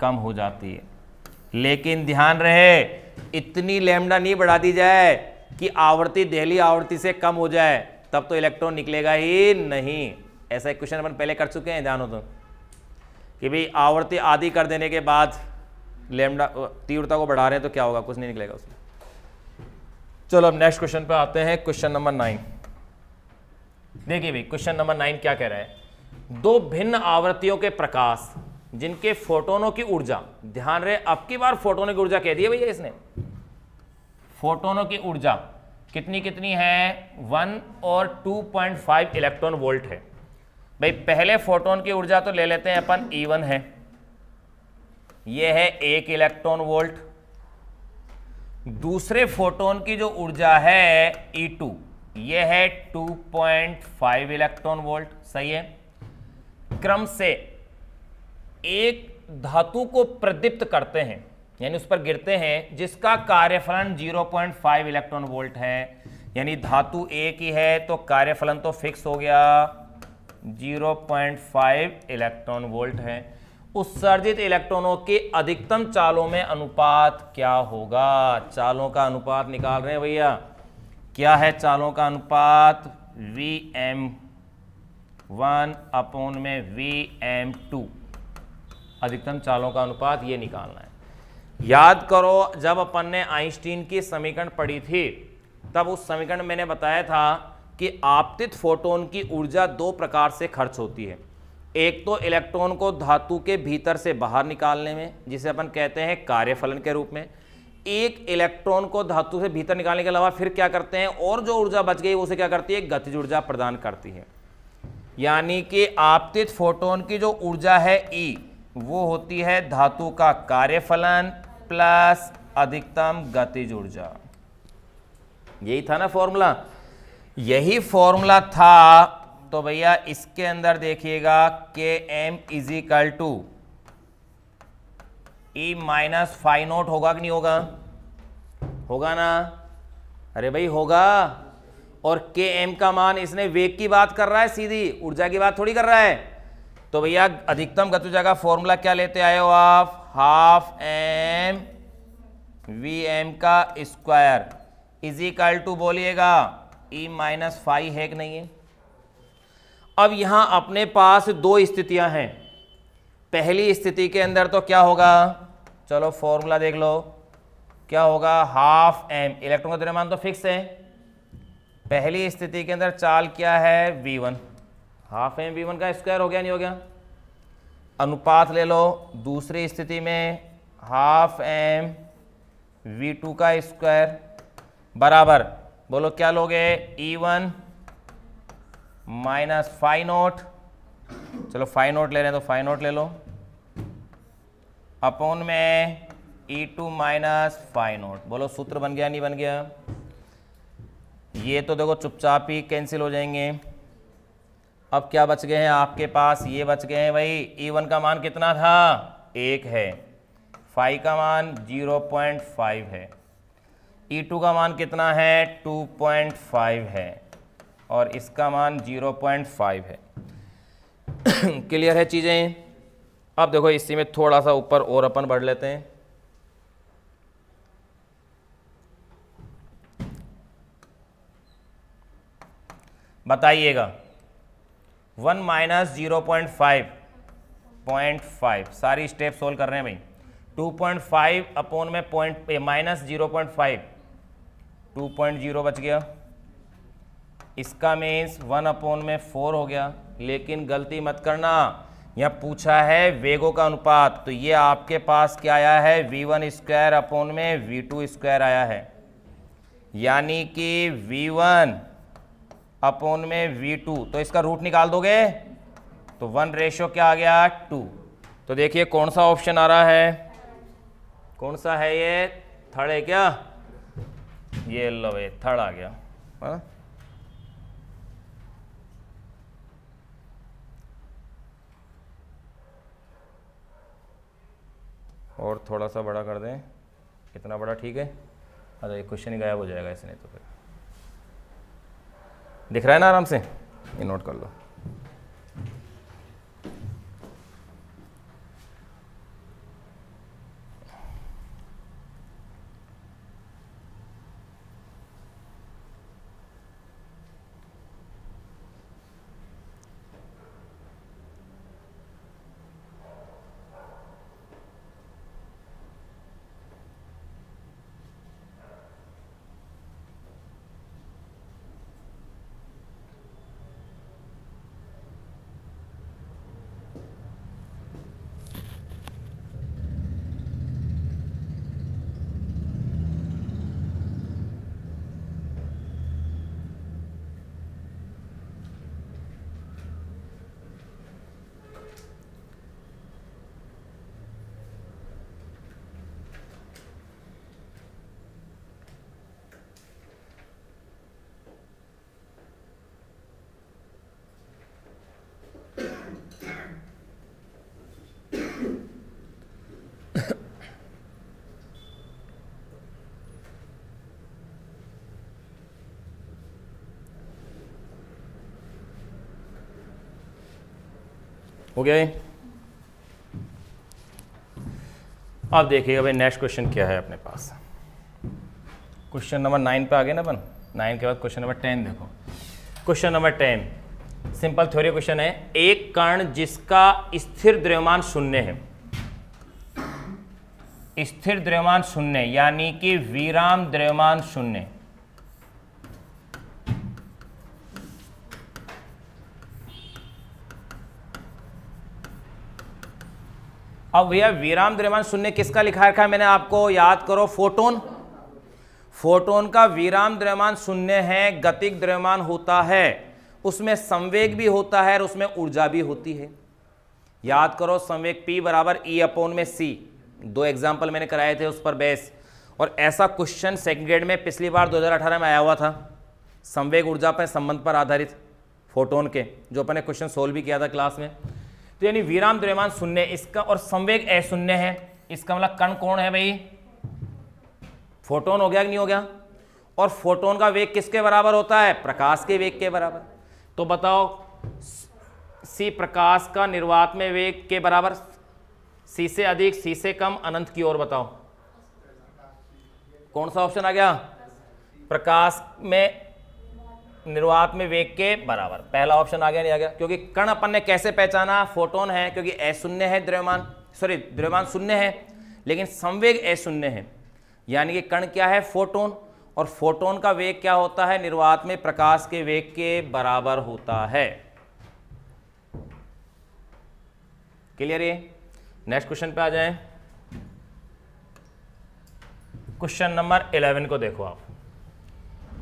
कम हो जाती है लेकिन ध्यान रहे इतनी लेमडा नहीं बढ़ा दी जाए कि आवृत्ति दहली आवृत्ति से कम हो जाए तब तो इलेक्ट्रॉन निकलेगा ही नहीं ऐसा एक क्वेश्चन अपन पहले कर चुके हैं ध्यान हो तो कि भाई आवृत्ति आदि कर देने के बाद लेमडा तीव्रता को बढ़ा रहे हैं तो क्या होगा कुछ नहीं निकलेगा उसमें चलो अब नेक्स्ट क्वेश्चन पर आते हैं क्वेश्चन नंबर नाइन देखिए भाई क्वेश्चन नंबर नाइन क्या कह रहा है दो भिन्न आवृत्तियों के प्रकाश जिनके फोटोनों की ऊर्जा ध्यान रहे अब की बार फोटोनों की ऊर्जा कह दी है भैया इसने फोटोनों की ऊर्जा कितनी कितनी है वन और फाइव इलेक्ट्रॉन वोल्ट है भाई पहले फोटोन की ऊर्जा तो ले लेते हैं अपन ई e वन है ये है एक इलेक्ट्रॉन वोल्ट दूसरे फोटोन की जो ऊर्जा है ई e टू ये है two point five electron volt सही है क्रम से एक धातु को प्रदीप्त करते हैं यानी उस पर गिरते हैं जिसका कार्यफलन 0.5 इलेक्ट्रॉन वोल्ट है यानी धातु ए की है तो कार्यफलन तो फिक्स हो गया 0.5 इलेक्ट्रॉन वोल्ट है उत्सर्जित इलेक्ट्रॉनों के अधिकतम चालों में अनुपात क्या होगा चालों का अनुपात निकाल रहे हैं भैया क्या है चालों का अनुपात वी एम वन अपोन में वी एम टू अधिकतम चालों का अनुपात ये निकालना है याद करो जब अपन ने आइंस्टीन की समीकरण पढ़ी थी तब उस समीकरण मैंने बताया था कि आपतित फोटोन की ऊर्जा दो प्रकार से खर्च होती है एक तो इलेक्ट्रॉन को धातु के भीतर से बाहर निकालने में जिसे अपन कहते हैं कार्यफलन के रूप में एक इलेक्ट्रॉन को धातु से भीतर निकालने के अलावा फिर क्या करते हैं और जो ऊर्जा बच गई उसे क्या करती है गतिज ऊर्जा प्रदान करती है यानी कि आपतित फोटोन की जो ऊर्जा है ई e, वो होती है धातु का कार्यफलन प्लस अधिकतम गतिज ऊर्जा यही था ना फॉर्मूला यही फॉर्मूला था तो भैया इसके अंदर देखिएगा K M is equal to E minus phi naught होगा कि नहीं होगा होगा ना अरे भाई होगा और के एम का मान इसने वेग की बात कर रहा है सीधी ऊर्जा की बात थोड़ी कर रहा है तो भैया अधिकतम गतिजा का फॉर्मूला क्या लेते आए हो आप हाफ एम वी एम का स्क्वायर इज इक्वल टू बोलिएगा ई माइनस फाइव है कि नहीं है अब यहाँ अपने पास दो स्थितियाँ हैं पहली स्थिति के अंदर तो क्या होगा चलो फॉर्मूला देख लो क्या होगा हाफ एम इलेक्ट्रॉन का द्रव्यमान तो फिक्स है पहली स्थिति के अंदर चाल क्या है V one half M V one का स्क्वायर हो गया नहीं हो गया अनुपात ले लो दूसरी स्थिति में हाफ एम वी टू का स्क्वायर बराबर बोलो क्या लोगे E one minus phi naught चलो फाइव नोट ले रहे हैं तो फाइव नोट ले लो अपोन में E two minus phi naught बोलो सूत्र बन गया नहीं बन गया ये तो देखो चुपचाप ही कैंसिल हो जाएंगे अब क्या बच गए हैं आपके पास ये बच गए हैं भाई ई वन का मान कितना था एक है फाइव का मान जीरो पॉइंट फाइव है ई e टू का मान कितना है टू पॉइंट फाइव है और इसका मान जीरो पॉइंट फाइव है क्लियर है चीज़ें अब देखो इसी में थोड़ा सा ऊपर और अपन बढ़ लेते हैं बताइएगा one minus zero point five point five सारी स्टेप सोल्व कर रहे हैं भाई टू पॉइंट फाइव अपोन में point minus zero point five two point zero बच गया इसका मीन्स वन अपोन में फोर हो गया लेकिन गलती मत करना यहाँ पूछा है वेगों का अनुपात तो ये आपके पास क्या आया है वी वन स्क्वायर अपोन में वी टू स्क्वायर आया है यानी कि वी वन अपॉन में वी टू तो इसका रूट निकाल दोगे तो वन रेशो क्या आ गया टू तो देखिए कौन सा ऑप्शन आ रहा है कौन सा है ये थर्ड है क्या ये लो ये थर्ड आ गया हा? और थोड़ा सा बड़ा कर दें कितना बड़ा ठीक है अरे क्वेश्चन गायब हो जाएगा इसने तो फिर दिख रहा है ना आराम से ये नोट कर लो हो गया ये अब देखिएगा भाई नेक्स्ट क्वेश्चन क्या है अपने पास क्वेश्चन नंबर नाइन पे आ गए ना अपन नाइन के बाद क्वेश्चन नंबर टेन देखो question number ten simple theory question है एक कण जिसका स्थिर द्रव्यमान शून्य है स्थिर द्रव्यमान शून्य यानी कि विराम द्रव्यमान शून्य अब भैया वीराम द्रव्यमान शून्य किसका लिखा रखा है मैंने आपको याद करो फोटोन फोटोन का वीराम द्रव्यमान शून्य है गतिक द्रव्यमान होता है उसमें संवेग भी होता है और उसमें ऊर्जा भी होती है याद करो संवेग P बराबर E अपोन में C दो एग्जाम्पल मैंने कराए थे उस पर बेस और ऐसा क्वेश्चन सेकेंड ग्रेड में पिछली बार 2018 में आया हुआ था संवेग ऊर्जा पर संबंध पर आधारित फोटोन के जो अपने क्वेश्चन सोल्व भी किया था क्लास में तो यानी विराम द्रव्यमान शून्य इसका और संवेग शून्य है इसका मतलब कण कौन है भाई फोटोन हो गया कि नहीं हो गया और फोटोन का वेग किसके बराबर होता है प्रकाश के वेग के बराबर तो बताओ सी प्रकाश का निर्वात में वेग के बराबर सी से अधिक सी से कम अनंत की ओर बताओ कौन सा ऑप्शन आ गया प्रकाश में निर्वात में वेग के बराबर पहला ऑप्शन आ गया नहीं आ गया क्योंकि कण अपन ने कैसे पहचाना फोटोन है क्योंकि शून्य है द्रव्यमान सॉरी द्रव्यमान शून्य है लेकिन संवेग शून्य है यानी कि कण क्या है फोटोन और फोटोन का वेग क्या होता है निर्वात में प्रकाश के वेग के बराबर होता है क्लियर ये नेक्स्ट क्वेश्चन पे आ जाएं क्वेश्चन नंबर इलेवन को देखो आप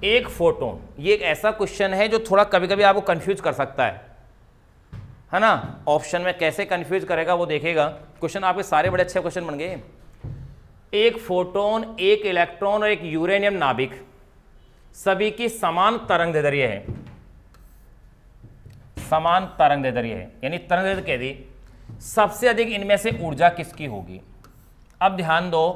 एक फोटोन ये एक ऐसा क्वेश्चन है जो थोड़ा कभी कभी आपको कंफ्यूज कर सकता है है ना ऑप्शन में कैसे कंफ्यूज करेगा वो देखेगा क्वेश्चन आपके सारे बड़े अच्छे क्वेश्चन बन गए एक फोटोन एक इलेक्ट्रॉन और एक यूरेनियम नाभिक सभी की समान तरंग दैर्ध्य है समान तरंग दर्य है यानी तरंग कह दी सबसे अधिक इनमें से ऊर्जा किसकी होगी अब ध्यान दो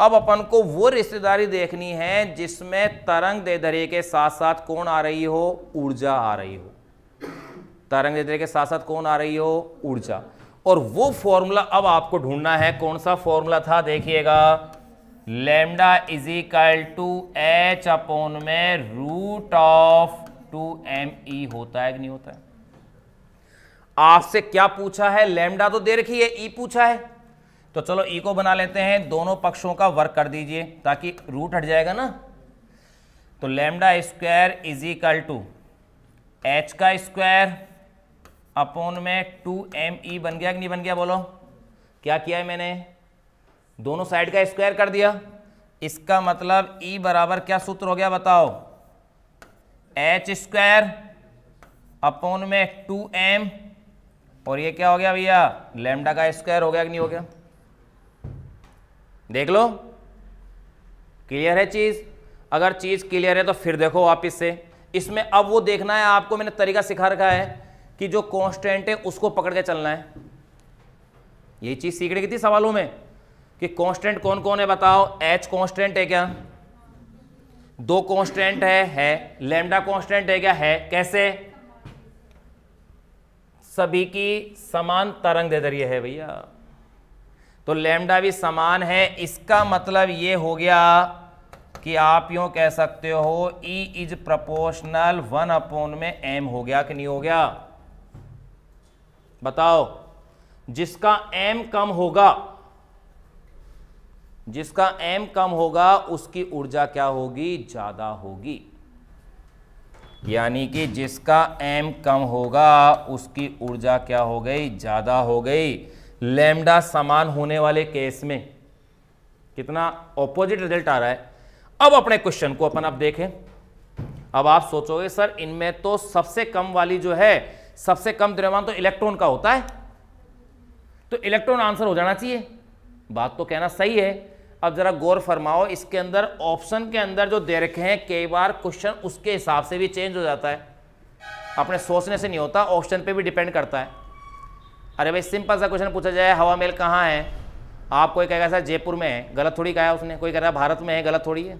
अब अपन को वो रिश्तेदारी देखनी है जिसमें तरंग दरे के साथ साथ कौन आ रही हो ऊर्जा आ रही हो तरंग देदर्य के साथ साथ कौन आ रही हो ऊर्जा और वो फॉर्मूला अब आपको ढूंढना है कौन सा फॉर्मूला था देखिएगा lambda is equal to H upon में root of two M E होता है कि नहीं होता है आपसे क्या पूछा है लेमडा तो दे रखी है ई पूछा है तो चलो ई e को बना लेते हैं दोनों पक्षों का वर्क कर दीजिए ताकि रूट हट जाएगा ना तो lambda square is equal to H का स्क्वायर अपोन में टू एम ई बन गया कि नहीं बन गया बोलो क्या किया है मैंने दोनों साइड का स्क्वायर कर दिया इसका मतलब ई e बराबर क्या सूत्र हो गया बताओ एच स्क्वायर अपोन में टू एम और ये क्या हो गया भैया लेमडा का स्क्वायर हो गया कि नहीं हो गया देख लो क्लियर है चीज़ अगर चीज़ क्लियर है तो फिर देखो वापिस से इसमें अब वो देखना है आपको मैंने तरीका सिखा रखा है कि जो कॉन्स्टेंट है उसको पकड़ के चलना है ये चीज़ सीख रही थी सवालों में कि कॉन्स्टेंट कौन कौन है बताओ एच कॉन्स्टेंट है क्या दो कॉन्स्टेंट है है लेमडा कॉन्स्टेंट है क्या है कैसे सभी की समान तरंग दे दरिए है भैया तो लेमडा भी समान है इसका मतलब ये हो गया कि आप यूं कह सकते हो E is proportional one upon में M हो गया कि नहीं हो गया बताओ जिसका M कम होगा जिसका M कम होगा उसकी ऊर्जा क्या होगी ज़्यादा होगी यानी कि जिसका M कम होगा उसकी ऊर्जा क्या हो गई ज़्यादा हो गई लैम्डा समान होने वाले केस में कितना ऑपोजिट रिजल्ट आ रहा है अब अपने क्वेश्चन को अपन आप देखें अब आप सोचोगे सर इनमें तो सबसे कम वाली जो है सबसे कम द्रव्यमान तो इलेक्ट्रॉन का होता है तो इलेक्ट्रॉन आंसर हो जाना चाहिए बात तो कहना सही है अब जरा गौर फरमाओ इसके अंदर ऑप्शन के अंदर जो दे रखे हैं कई बार क्वेश्चन उसके हिसाब से भी चेंज हो जाता है अपने सोचने से नहीं होता ऑप्शन पे भी डिपेंड करता है अरे भाई सिंपल सा क्वेश्चन पूछा जाए हवा मेल कहाँ है आप कोई कहेगा सर जयपुर में है गलत थोड़ी कहा उसने कोई कह रहा है भारत में है गलत थोड़ी है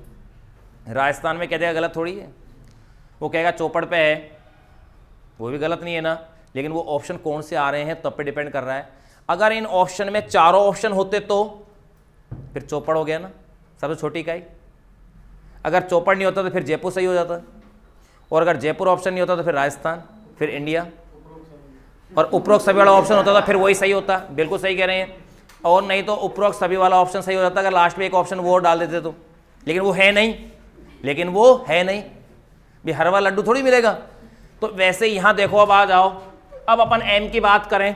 राजस्थान में कह देगा गलत थोड़ी है वो कहेगा चौपड़ पे है वो भी गलत नहीं है ना लेकिन वो ऑप्शन कौन से आ रहे हैं तब पे डिपेंड कर रहा है अगर इन ऑप्शन में चारों ऑप्शन होते तो फिर चौपड़ हो गया ना सबसे छोटी इकाई अगर चौपड़ नहीं होता तो फिर जयपुर सही हो जाता और अगर जयपुर ऑप्शन नहीं होता तो फिर राजस्थान फिर इंडिया और उपरोक्त सभी वाला ऑप्शन होता था फिर वही सही होता बिल्कुल सही कह रहे हैं और नहीं तो उपरोक्त सभी वाला ऑप्शन सही हो जाता अगर लास्ट में एक ऑप्शन वो डाल देते तो लेकिन वो है नहीं लेकिन वो है नहीं भी हर लड्डू थोड़ी मिलेगा तो वैसे यहाँ देखो अब आ जाओ अब अपन एम की बात करें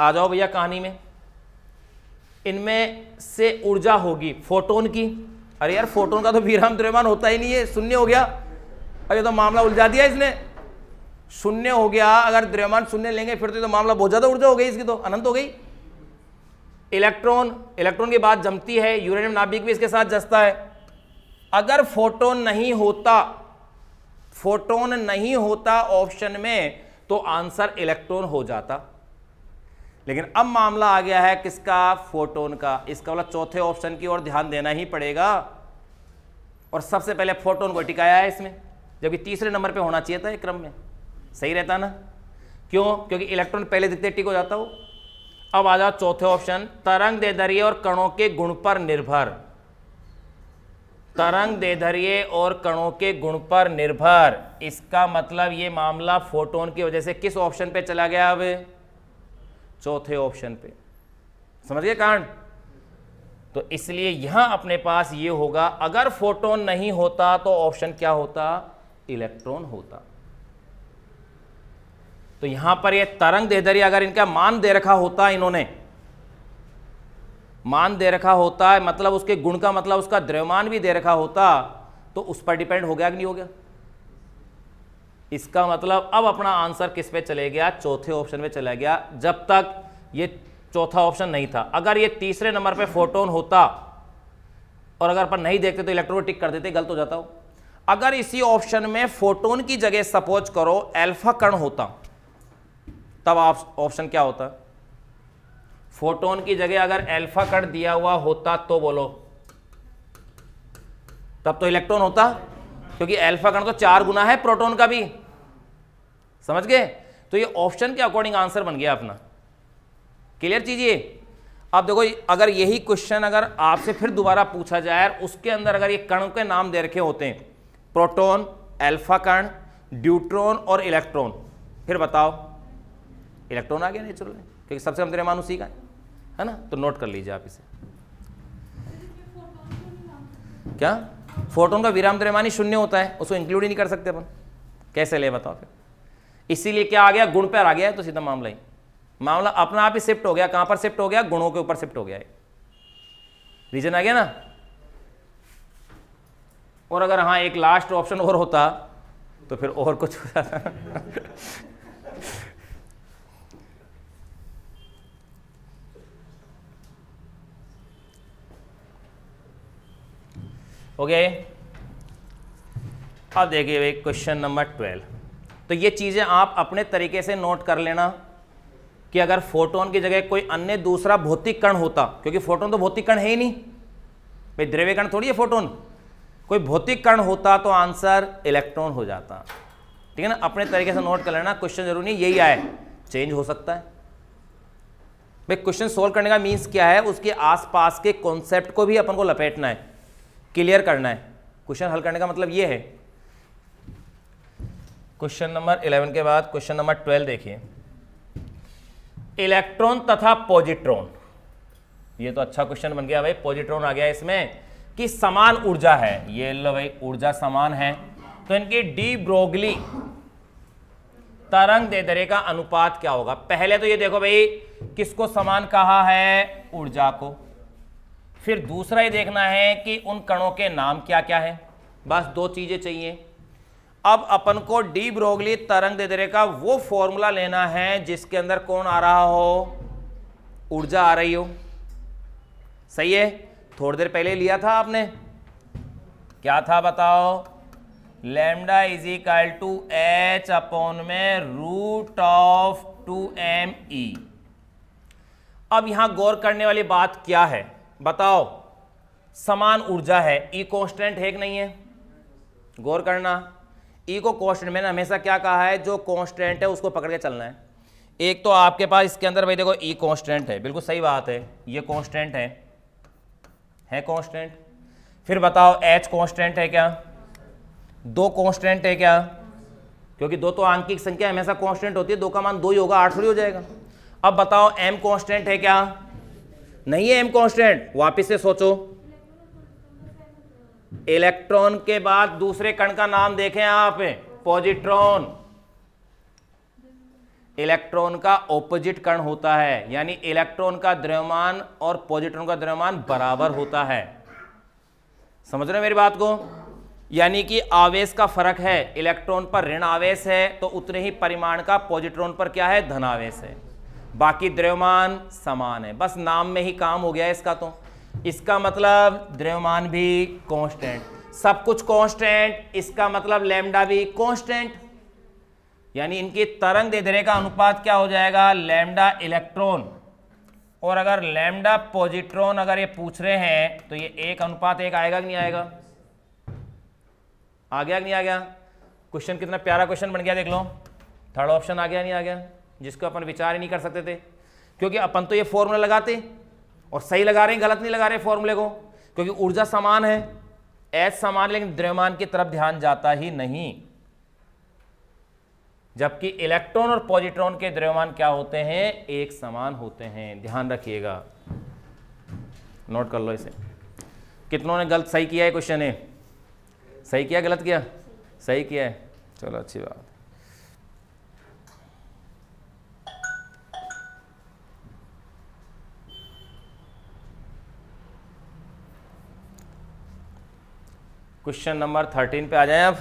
आ जाओ भैया कहानी में इनमें से ऊर्जा होगी फोटोन की अरे यार फोटोन का तो विराम द्रव्यमान होता ही नहीं है शून्य हो गया अरे तो मामला उलझा दिया इसने शून्य हो गया अगर द्रव्यमान शून्य लेंगे फिर तो, तो मामला बहुत ज़्यादा ऊर्जा हो गई इसकी तो अनंत हो गई इलेक्ट्रॉन इलेक्ट्रॉन की बात जमती है यूरेनियम नाभिक भी इसके साथ जसता है अगर फोटोन नहीं होता फोटोन नहीं होता ऑप्शन में तो आंसर इलेक्ट्रॉन हो जाता लेकिन अब मामला आ गया है किसका फोटोन का इसका वाला चौथे ऑप्शन की ओर ध्यान देना ही पड़ेगा और सबसे पहले फोटोन को टिकाया है इसमें जबकि तीसरे नंबर पे होना चाहिए था क्रम में सही रहता ना क्यों क्योंकि इलेक्ट्रॉन पहले दिखते टिक हो जाता हो अब आ जाओ चौथे ऑप्शन तरंग देधर्य और कणों के गुण पर निर्भर तरंग देधर्य और कणों के गुण पर निर्भर इसका मतलब ये मामला फोटोन की वजह से किस ऑप्शन पे चला गया अब चौथे ऑप्शन पे समझ गए कारण तो इसलिए यहां अपने पास ये होगा अगर फोटोन नहीं होता तो ऑप्शन क्या होता इलेक्ट्रॉन होता तो यहां पर ये तरंग देहदरिया अगर इनका मान दे रखा होता इन्होंने मान दे रखा होता है मतलब उसके गुण का मतलब उसका द्रव्यमान भी दे रखा होता तो उस पर डिपेंड हो गया कि नहीं हो गया इसका मतलब अब अपना आंसर किस पे चले गया चौथे ऑप्शन पे चला गया जब तक ये चौथा ऑप्शन नहीं था अगर ये तीसरे नंबर पे फोटोन होता और अगर अपन नहीं देखते तो इलेक्ट्रॉन टिक कर देते गलत हो जाता हो अगर इसी ऑप्शन में फोटोन की जगह सपोज करो एल्फा कर्ण होता तब आप ऑप्शन क्या होता फोटोन की जगह अगर एल्फा कट दिया हुआ होता तो बोलो तब तो इलेक्ट्रॉन होता क्योंकि एल्फा कण तो चार गुना है प्रोटोन का भी समझ गए तो ये ऑप्शन के अकॉर्डिंग आंसर बन गया अपना क्लियर चीज ये अब देखो अगर यही क्वेश्चन अगर आपसे फिर दोबारा पूछा जाए और उसके अंदर अगर ये कण के नाम दे रखे होते हैं प्रोटोन एल्फा कण ड्यूट्रॉन और इलेक्ट्रॉन फिर बताओ इलेक्ट्रॉन आ गया नेचुरल में क्योंकि सबसे कम द्रव्यमान उसी का है है ना तो नोट कर लीजिए आप इसे क्या फोटोन का विराम द्रव्यमान ही शून्य होता है उसको इंक्लूड ही नहीं कर सकते अपन कैसे ले बताओ फिर इसीलिए क्या आ गया गुण पर आ गया है तो सीधा मामला ही मामला अपना आप ही शिफ्ट हो गया कहां पर शिफ्ट हो गया गुणों के ऊपर शिफ्ट हो गया है रीजन आ गया ना और अगर हाँ एक लास्ट ऑप्शन और होता तो फिर और कुछ हो जाता ओके अब देखिए भाई क्वेश्चन नंबर ट्वेल्व तो ये चीज़ें आप अपने तरीके से नोट कर लेना कि अगर फोटोन की जगह कोई अन्य दूसरा भौतिक कण होता क्योंकि फोटोन तो भौतिक कण है ही नहीं भाई द्रव्य कण थोड़ी है फोटोन कोई भौतिक कण होता तो आंसर इलेक्ट्रॉन हो जाता ठीक है ना अपने तरीके से नोट कर लेना क्वेश्चन जरूर नहीं यही आए चेंज हो सकता है भाई क्वेश्चन सोल्व करने का मीन्स क्या है उसके आसपास के कॉन्सेप्ट को भी अपन को लपेटना है क्लियर करना है क्वेश्चन हल करने का मतलब ये है क्वेश्चन नंबर इलेवन के बाद क्वेश्चन नंबर ट्वेल्व देखिए इलेक्ट्रॉन तथा पॉजिट्रॉन ये तो अच्छा क्वेश्चन बन गया भाई पॉजिट्रॉन आ गया इसमें कि समान ऊर्जा है ये लो भाई ऊर्जा समान है तो इनकी डी ब्रोगली तरंग देदरे का अनुपात क्या होगा पहले तो ये देखो भाई किसको समान कहा है ऊर्जा को फिर दूसरा ये देखना है कि उन कणों के नाम क्या क्या है बस दो चीज़ें चाहिए अब अपन को डी ब्रोगली तरंग दे दे का वो फॉर्मूला लेना है जिसके अंदर कौन आ रहा हो ऊर्जा आ रही हो सही है थोड़ी देर पहले लिया था आपने क्या था बताओ lambda is equal to H upon में root of two M E अब यहां गौर करने वाली बात क्या है बताओ समान ऊर्जा है ई e कॉन्स्टेंट है कि नहीं है गौर करना ई e को कॉन्स्टेंट मैंने हमेशा क्या कहा है जो कॉन्स्टेंट है उसको पकड़ के चलना है एक तो आपके पास इसके अंदर भाई देखो ई e कॉन्स्टेंट है बिल्कुल सही बात है ये कॉन्स्टेंट है है कॉन्स्टेंट फिर बताओ एच कॉन्स्टेंट है क्या दो कॉन्स्टेंट है क्या क्योंकि दो तो आंकिक संख्या हमेशा कॉन्स्टेंट होती है दो का मान दो ही होगा आठ थोड़ी हो जाएगा अब बताओ एम कॉन्स्टेंट है क्या नहीं है एम कांस्टेंट वापिस से सोचो इलेक्ट्रॉन के बाद दूसरे कण का नाम देखें आप पॉजिट्रॉन इलेक्ट्रॉन का ऑपोजिट कण होता है यानी इलेक्ट्रॉन का द्रव्यमान और पॉजिट्रॉन का द्रव्यमान बराबर होता है समझ रहे हो मेरी बात को यानी कि आवेश का फर्क है इलेक्ट्रॉन पर ऋण आवेश है तो उतने ही परिमाण का पॉजिट्रॉन पर क्या है धन आवेश है बाकी द्रव्यमान समान है बस नाम में ही काम हो गया इसका तो इसका मतलब द्रव्यमान भी कांस्टेंट सब कुछ कांस्टेंट इसका मतलब लैम्डा भी कांस्टेंट यानी इनकी तरंग देधरे का अनुपात क्या हो जाएगा लैम्डा इलेक्ट्रॉन और अगर लैम्डा पॉजिट्रॉन अगर ये पूछ रहे हैं तो ये एक अनुपात एक आएगा कि नहीं आएगा आ गया कि नहीं आ गया क्वेश्चन कितना प्यारा क्वेश्चन बन गया देख लो थर्ड ऑप्शन आ गया नहीं आ गया जिसको अपन विचार ही नहीं कर सकते थे क्योंकि अपन तो ये फॉर्मूला लगाते और सही लगा रहे हैं गलत नहीं लगा रहे फॉर्मूले को क्योंकि ऊर्जा समान है एस समान लेकिन द्रव्यमान की तरफ ध्यान जाता ही नहीं जबकि इलेक्ट्रॉन और पॉजिट्रॉन के द्रव्यमान क्या होते हैं एक समान होते हैं ध्यान रखिएगा नोट कर लो इसे कितनों ने गलत सही किया है क्वेश्चन है सही किया गलत किया सही किया है चलो अच्छी बात क्वेश्चन नंबर थर्टीन पे आ जाए अब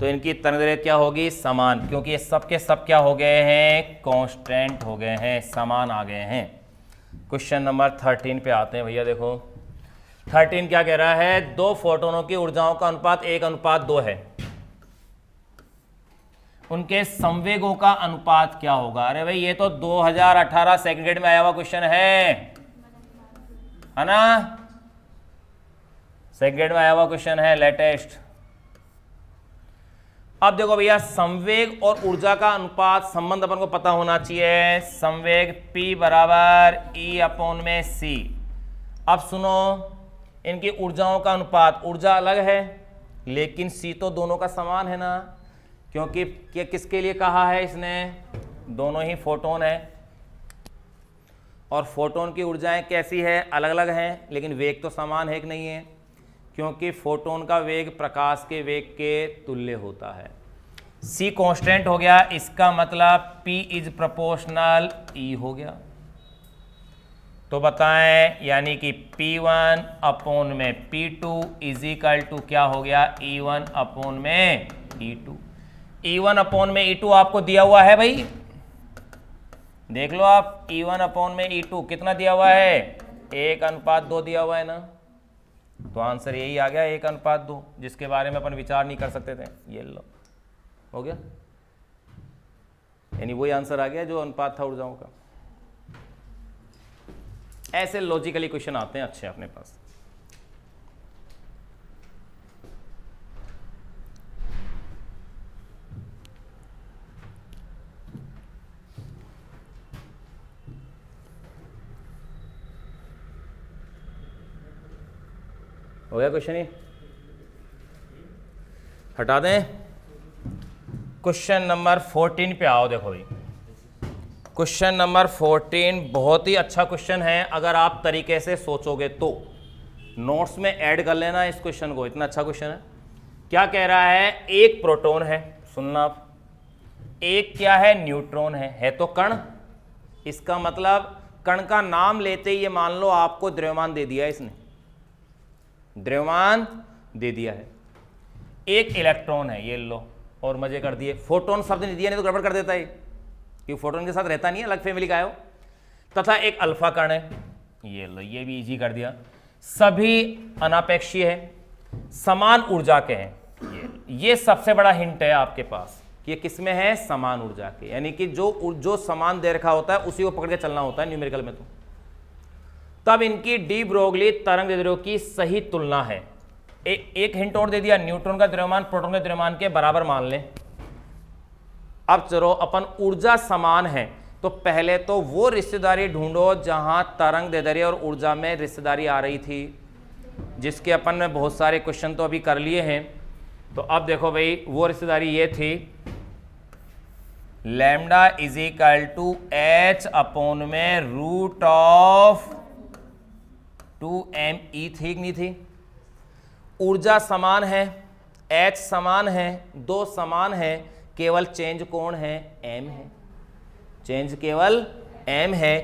तो इनकी तरंग क्या होगी समान क्योंकि ये सब के सब क्या हो गए हैं कांस्टेंट हो गए हैं समान आ गए हैं क्वेश्चन नंबर थर्टीन पे आते हैं भैया देखो थर्टीन क्या कह रहा है दो फोटोनों की ऊर्जाओं का अनुपात एक अनुपात दो है उनके संवेगों का अनुपात क्या होगा अरे भाई ये तो 2018 सेकंड ग्रेड में आया हुआ क्वेश्चन है है ना सेकेंड में आया हुआ क्वेश्चन है लेटेस्ट अब देखो भैया संवेग और ऊर्जा का अनुपात संबंध अपन को पता होना चाहिए संवेग P बराबर E अपोन में C अब सुनो इनकी ऊर्जाओं का अनुपात ऊर्जा अलग है लेकिन C तो दोनों का समान है ना क्योंकि ये किसके लिए कहा है इसने दोनों ही फोटोन है और फोटोन की ऊर्जाएं कैसी है अलग अलग हैं लेकिन वेग तो समान है कि नहीं है क्योंकि फोटोन का वेग प्रकाश के वेग के तुल्य होता है सी कॉन्स्टेंट हो गया इसका मतलब पी इज प्रपोर्शनल ई हो गया तो बताएं यानी कि P1 वन अपोन में P2 two is equal to क्या हो गया E1 वन अपोन में E2 E1 वन अपोन में E2 आपको दिया हुआ है भाई देख लो आप E1 वन अपोन में E2 कितना दिया हुआ है एक अनुपात दो दिया हुआ है ना तो आंसर यही आ गया एक अनुपात दो जिसके बारे में अपन विचार नहीं कर सकते थे ये लो हो गया यानी वही आंसर आ गया जो अनुपात था ऊर्जाओं का ऐसे लॉजिकली क्वेश्चन आते हैं अच्छे अपने पास हो गया क्वेश्चन ये हटा दें क्वेश्चन नंबर फोर्टीन पे आओ देखो भाई क्वेश्चन नंबर फोर्टीन बहुत ही अच्छा क्वेश्चन है अगर आप तरीके से सोचोगे तो नोट्स में ऐड कर लेना इस क्वेश्चन को इतना अच्छा क्वेश्चन है क्या कह रहा है एक प्रोटॉन है सुनना आप एक क्या है न्यूट्रॉन है है तो कण इसका मतलब कण का नाम लेते ही ये मान लो आपको द्रव्यमान दे दिया इसने द्रव्यमान दे दिया है एक इलेक्ट्रॉन है ये लो और मजे कर दिए फोटोन शब्द नहीं दिया नहीं तो गड़बड़ कर देता है कि फोटोन के साथ रहता नहीं है अलग फैमिली का है तथा एक अल्फा कण है ये लो ये भी इजी कर दिया सभी अनापेक्षीय है समान ऊर्जा के हैं ये ये सबसे बड़ा हिंट है आपके पास कि ये किसमें है समान ऊर्जा के यानी कि जो जो समान दे रखा होता है उसी को पकड़ के चलना होता है न्यूमेरिकल में तो तब इनकी डी ब्रोगली तरंग द्रव्यों की सही तुलना है ए, एक हिंट और दे दिया न्यूट्रॉन का द्रव्यमान प्रोटॉन के द्रव्यमान के बराबर मान लें अब चलो अपन ऊर्जा समान है तो पहले तो वो रिश्तेदारी ढूंढो जहां तरंग देदरी और ऊर्जा में रिश्तेदारी आ रही थी जिसके अपन ने बहुत सारे क्वेश्चन तो अभी कर लिए हैं तो अब देखो भाई वो रिश्तेदारी ये थी lambda is equal to H upon में root of two M E थी नहीं थी ऊर्जा समान है एच समान है दो समान है केवल चेंज कौन है एम है चेंज केवल एम है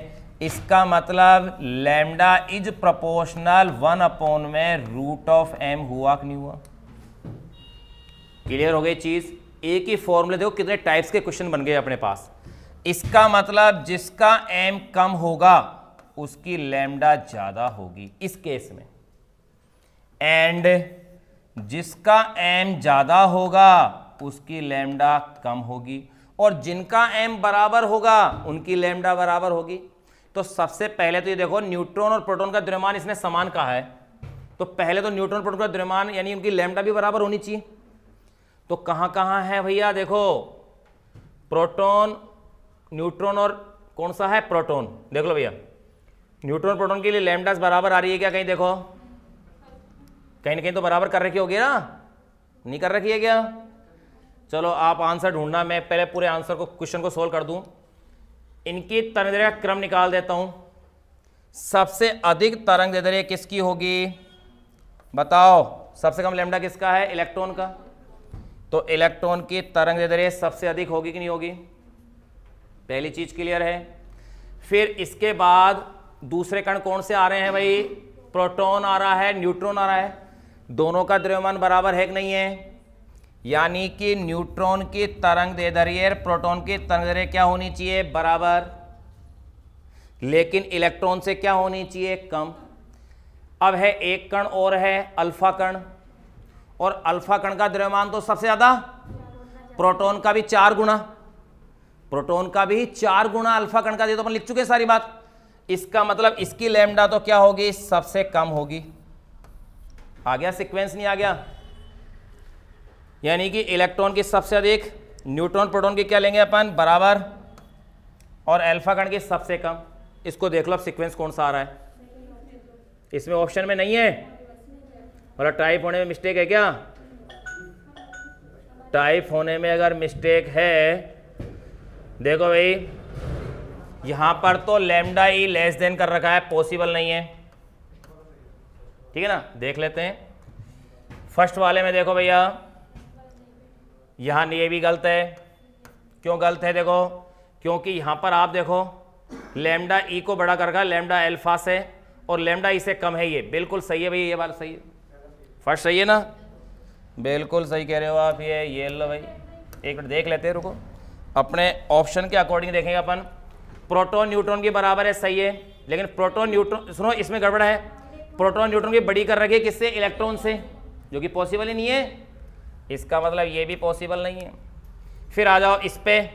इसका मतलब lambda is proportional one upon में रूट ऑफ एम हुआ कि नहीं हुआ क्लियर हो गई चीज़ एक ही फॉर्मूले देखो कितने टाइप्स के क्वेश्चन बन गए अपने पास इसका मतलब जिसका एम कम होगा उसकी लैम्डा ज़्यादा होगी इस केस में एंड जिसका एम ज़्यादा होगा उसकी लैम्डा कम होगी और जिनका एम बराबर होगा उनकी लैम्डा बराबर होगी तो सबसे पहले तो ये देखो न्यूट्रॉन और प्रोटॉन का द्रव्यमान इसने समान कहा है तो पहले तो न्यूट्रॉन प्रोटॉन का द्रव्यमान यानी उनकी लैम्डा भी बराबर होनी चाहिए तो कहां कहां है भैया देखो प्रोटॉन न्यूट्रॉन और कौन सा है प्रोटॉन देख लो भैया न्यूट्रॉन प्रोटॉन के लिए लैमडास बराबर आ रही है क्या कहीं देखो कहीं ना कहीं तो बराबर कर रखी होगी ना नहीं कर रखी है क्या चलो आप आंसर ढूंढना मैं पहले पूरे आंसर को क्वेश्चन को सोल्व कर दूं इनकी तरंग का क्रम निकाल देता हूं सबसे अधिक तरंग दैर्ध्य किसकी होगी बताओ सबसे कम लेमडा किसका है इलेक्ट्रॉन का तो इलेक्ट्रॉन की तरंग दैर्ध्य सबसे अधिक होगी कि नहीं होगी पहली चीज क्लियर है फिर इसके बाद दूसरे कण कौन से आ रहे हैं भाई प्रोटॉन आ रहा है न्यूट्रॉन आ रहा है दोनों का द्रव्यमान बराबर है कि नहीं है यानी कि न्यूट्रॉन की तरंग और प्रोटोन की तरंग दैर्ध्य क्या होनी चाहिए बराबर लेकिन इलेक्ट्रॉन से क्या होनी चाहिए कम अब है एक कण और है अल्फा कण और अल्फा कण का द्रव्यमान तो सबसे ज़्यादा प्रोटॉन का भी चार गुणा प्रोटॉन का भी चार गुना अल्फा कण का दे तो अपन लिख चुके सारी बात इसका मतलब इसकी लैम्डा तो क्या होगी सबसे कम होगी आ गया सीक्वेंस नहीं आ गया यानी कि इलेक्ट्रॉन की सबसे अधिक न्यूट्रॉन प्रोटॉन की क्या लेंगे अपन बराबर और अल्फा कण की सबसे कम इसको देख लो सिक्वेंस सीक्वेंस कौन सा आ रहा है इसमें ऑप्शन में नहीं है और मतलब टाइप होने में मिस्टेक है क्या टाइप होने में अगर मिस्टेक है देखो भाई यहाँ पर तो लेमडा ई लेस देन कर रखा है पॉसिबल नहीं है ठीक है ना देख लेते हैं फर्स्ट वाले में देखो भैया यहाँ ये भी गलत है क्यों गलत है देखो क्योंकि यहाँ पर आप देखो लेमडा ई e को बड़ा कर रखा लेमडा एल्फा से और लेमडा ई e से कम है ये बिल्कुल सही है भैया ये बात सही है फर्स्ट सही है ना बिल्कुल सही कह रहे हो आप ये ये लो भाई एक मिनट देख लेते हैं रुको अपने ऑप्शन के अकॉर्डिंग देखेंगे अपन प्रोटॉन न्यूट्रॉन के बराबर है सही है लेकिन प्रोटॉन न्यूट्रॉन सुनो इसमें गड़बड़ है प्रोटॉन न्यूट्रॉन की बड़ी कर रखी है किससे इलेक्ट्रॉन से जो कि पॉसिबल ही नहीं है इसका मतलब ये भी पॉसिबल नहीं है फिर आ जाओ इस पर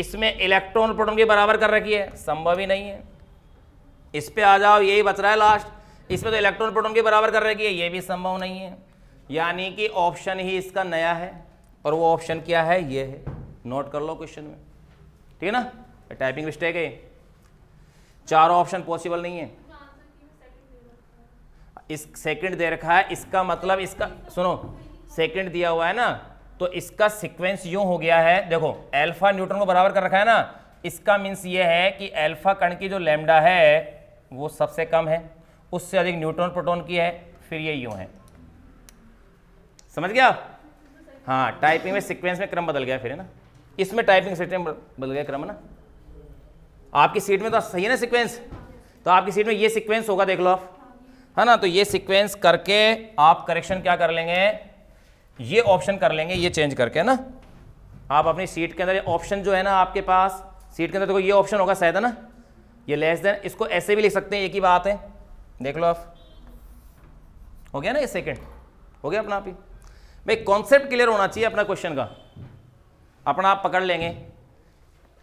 इसमें इलेक्ट्रॉन प्रोटॉन के बराबर कर रखी है संभव ही नहीं है इस पर आ जाओ यही बच रहा है लास्ट इसमें तो इलेक्ट्रॉन प्रोटॉन के बराबर कर रखी है ये भी संभव नहीं है यानी कि ऑप्शन ही इसका नया है और वो ऑप्शन क्या है ये है नोट कर लो क्वेश्चन में ठीक है ना टाइपिंग मिस्टेक है चार ऑप्शन पॉसिबल नहीं है इस सेकंड दे रखा है इसका मतलब इसका सुनो सेकंड दिया हुआ है ना तो इसका सीक्वेंस यूं हो गया है देखो अल्फा न्यूट्रॉन को बराबर कर रखा है ना इसका मीन्स ये है कि अल्फा कण की जो लेमडा है वो सबसे कम है उससे अधिक न्यूट्रॉन प्रोटोन की है फिर ये यूं है समझ गया हाँ टाइपिंग में सीक्वेंस में क्रम बदल गया फिर है ना इसमें टाइपिंग सिस्टम बदल गया क्रम ना आपकी सीट में तो सही है ना सिक्वेंस तो आपकी सीट में ये सिक्वेंस होगा देख लो आप है ना तो ये सिक्वेंस करके आप करेक्शन क्या कर लेंगे ये ऑप्शन कर लेंगे ये चेंज करके है ना आप अपनी सीट के अंदर ऑप्शन जो है ना आपके पास सीट के अंदर देखो तो ये ऑप्शन होगा शायद है ना ये लेस देन इसको ऐसे भी लिख सकते हैं एक ही बात है देख लो आप हो गया ना ये सेकंड हो गया अपना आप ही भाई कॉन्सेप्ट क्लियर होना चाहिए अपना क्वेश्चन का अपना आप पकड़ लेंगे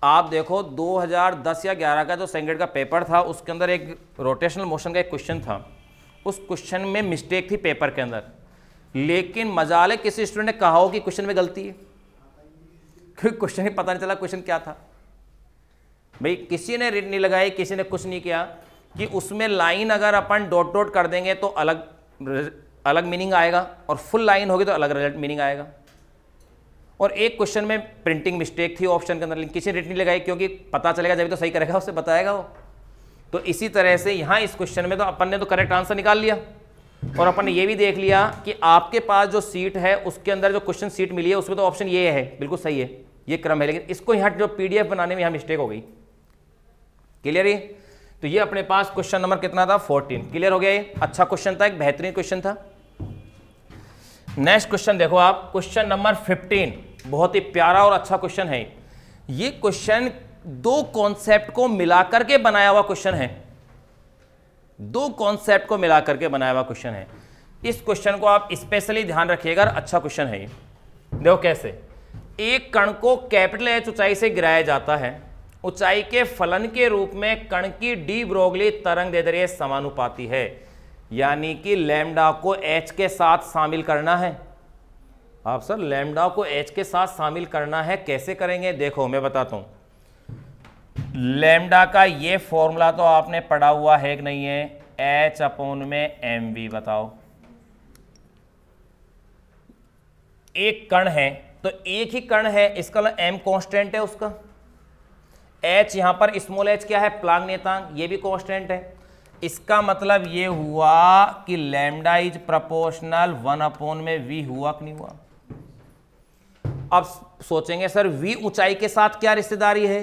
आप देखो 2010 या 11 का जो सेंगेट का पेपर था उसके अंदर एक रोटेशनल मोशन का एक क्वेश्चन था उस क्वेश्चन में मिस्टेक थी पेपर के अंदर लेकिन मजाले किसी स्टूडेंट ने कहा हो कि क्वेश्चन में गलती है क्योंकि क्वेश्चन ही पता नहीं चला क्वेश्चन क्या था भाई किसी ने रिट नहीं लगाई किसी ने कुछ नहीं किया कि उसमें लाइन अगर अपन डॉट डॉट कर देंगे तो अलग अलग मीनिंग आएगा और फुल लाइन होगी तो अलग रिजल्ट मीनिंग आएगा और एक क्वेश्चन में प्रिंटिंग मिस्टेक थी ऑप्शन के अंदर लेकिन किसी रेट नहीं लगाई क्योंकि पता चलेगा जब तो सही करेगा उससे बताएगा वो तो इसी तरह से यहाँ इस क्वेश्चन में तो अपन ने तो करेक्ट आंसर निकाल लिया और अपन ने ये भी देख लिया कि आपके पास जो सीट है उसके अंदर जो क्वेश्चन सीट मिली है उसमें तो ऑप्शन ये है बिल्कुल सही है ये क्रम है लेकिन इसको यहाँ जो पी बनाने में यहाँ मिस्टेक हो गई क्लियर ये तो ये अपने पास क्वेश्चन नंबर कितना था 14 क्लियर हो गया ये अच्छा क्वेश्चन था एक बेहतरीन क्वेश्चन था नेक्स्ट क्वेश्चन देखो आप क्वेश्चन नंबर फिफ्टीन बहुत ही प्यारा और अच्छा क्वेश्चन है ये क्वेश्चन दो कॉन्सेप्ट को मिलाकर के बनाया हुआ क्वेश्चन है दो कॉन्सेप्ट को मिलाकर के बनाया हुआ क्वेश्चन है इस क्वेश्चन को आप स्पेशली ध्यान रखिएगा अच्छा क्वेश्चन है ये देखो कैसे एक कण को कैपिटल एच ऊंचाई से गिराया जाता है ऊंचाई के फलन के रूप में कण की डी ब्रोगली तरंग दे दरिए समानुपाती है यानी कि लैम्डा को एच के साथ शामिल करना है आप सर लैमडा को एच के साथ शामिल करना है कैसे करेंगे देखो मैं बताता हूँ लैमडा का ये फॉर्मूला तो आपने पढ़ा हुआ है कि नहीं है एच अपोन में एम वी बताओ एक कण है तो एक ही कण है इसका एम मतलब कांस्टेंट है उसका एच यहां पर स्मॉल एच क्या है प्लांग नेतांग ये भी कांस्टेंट है इसका मतलब ये हुआ कि lambda is proportional one upon में वी हुआ कि नहीं हुआ अब सोचेंगे सर वी ऊंचाई के साथ क्या रिश्तेदारी है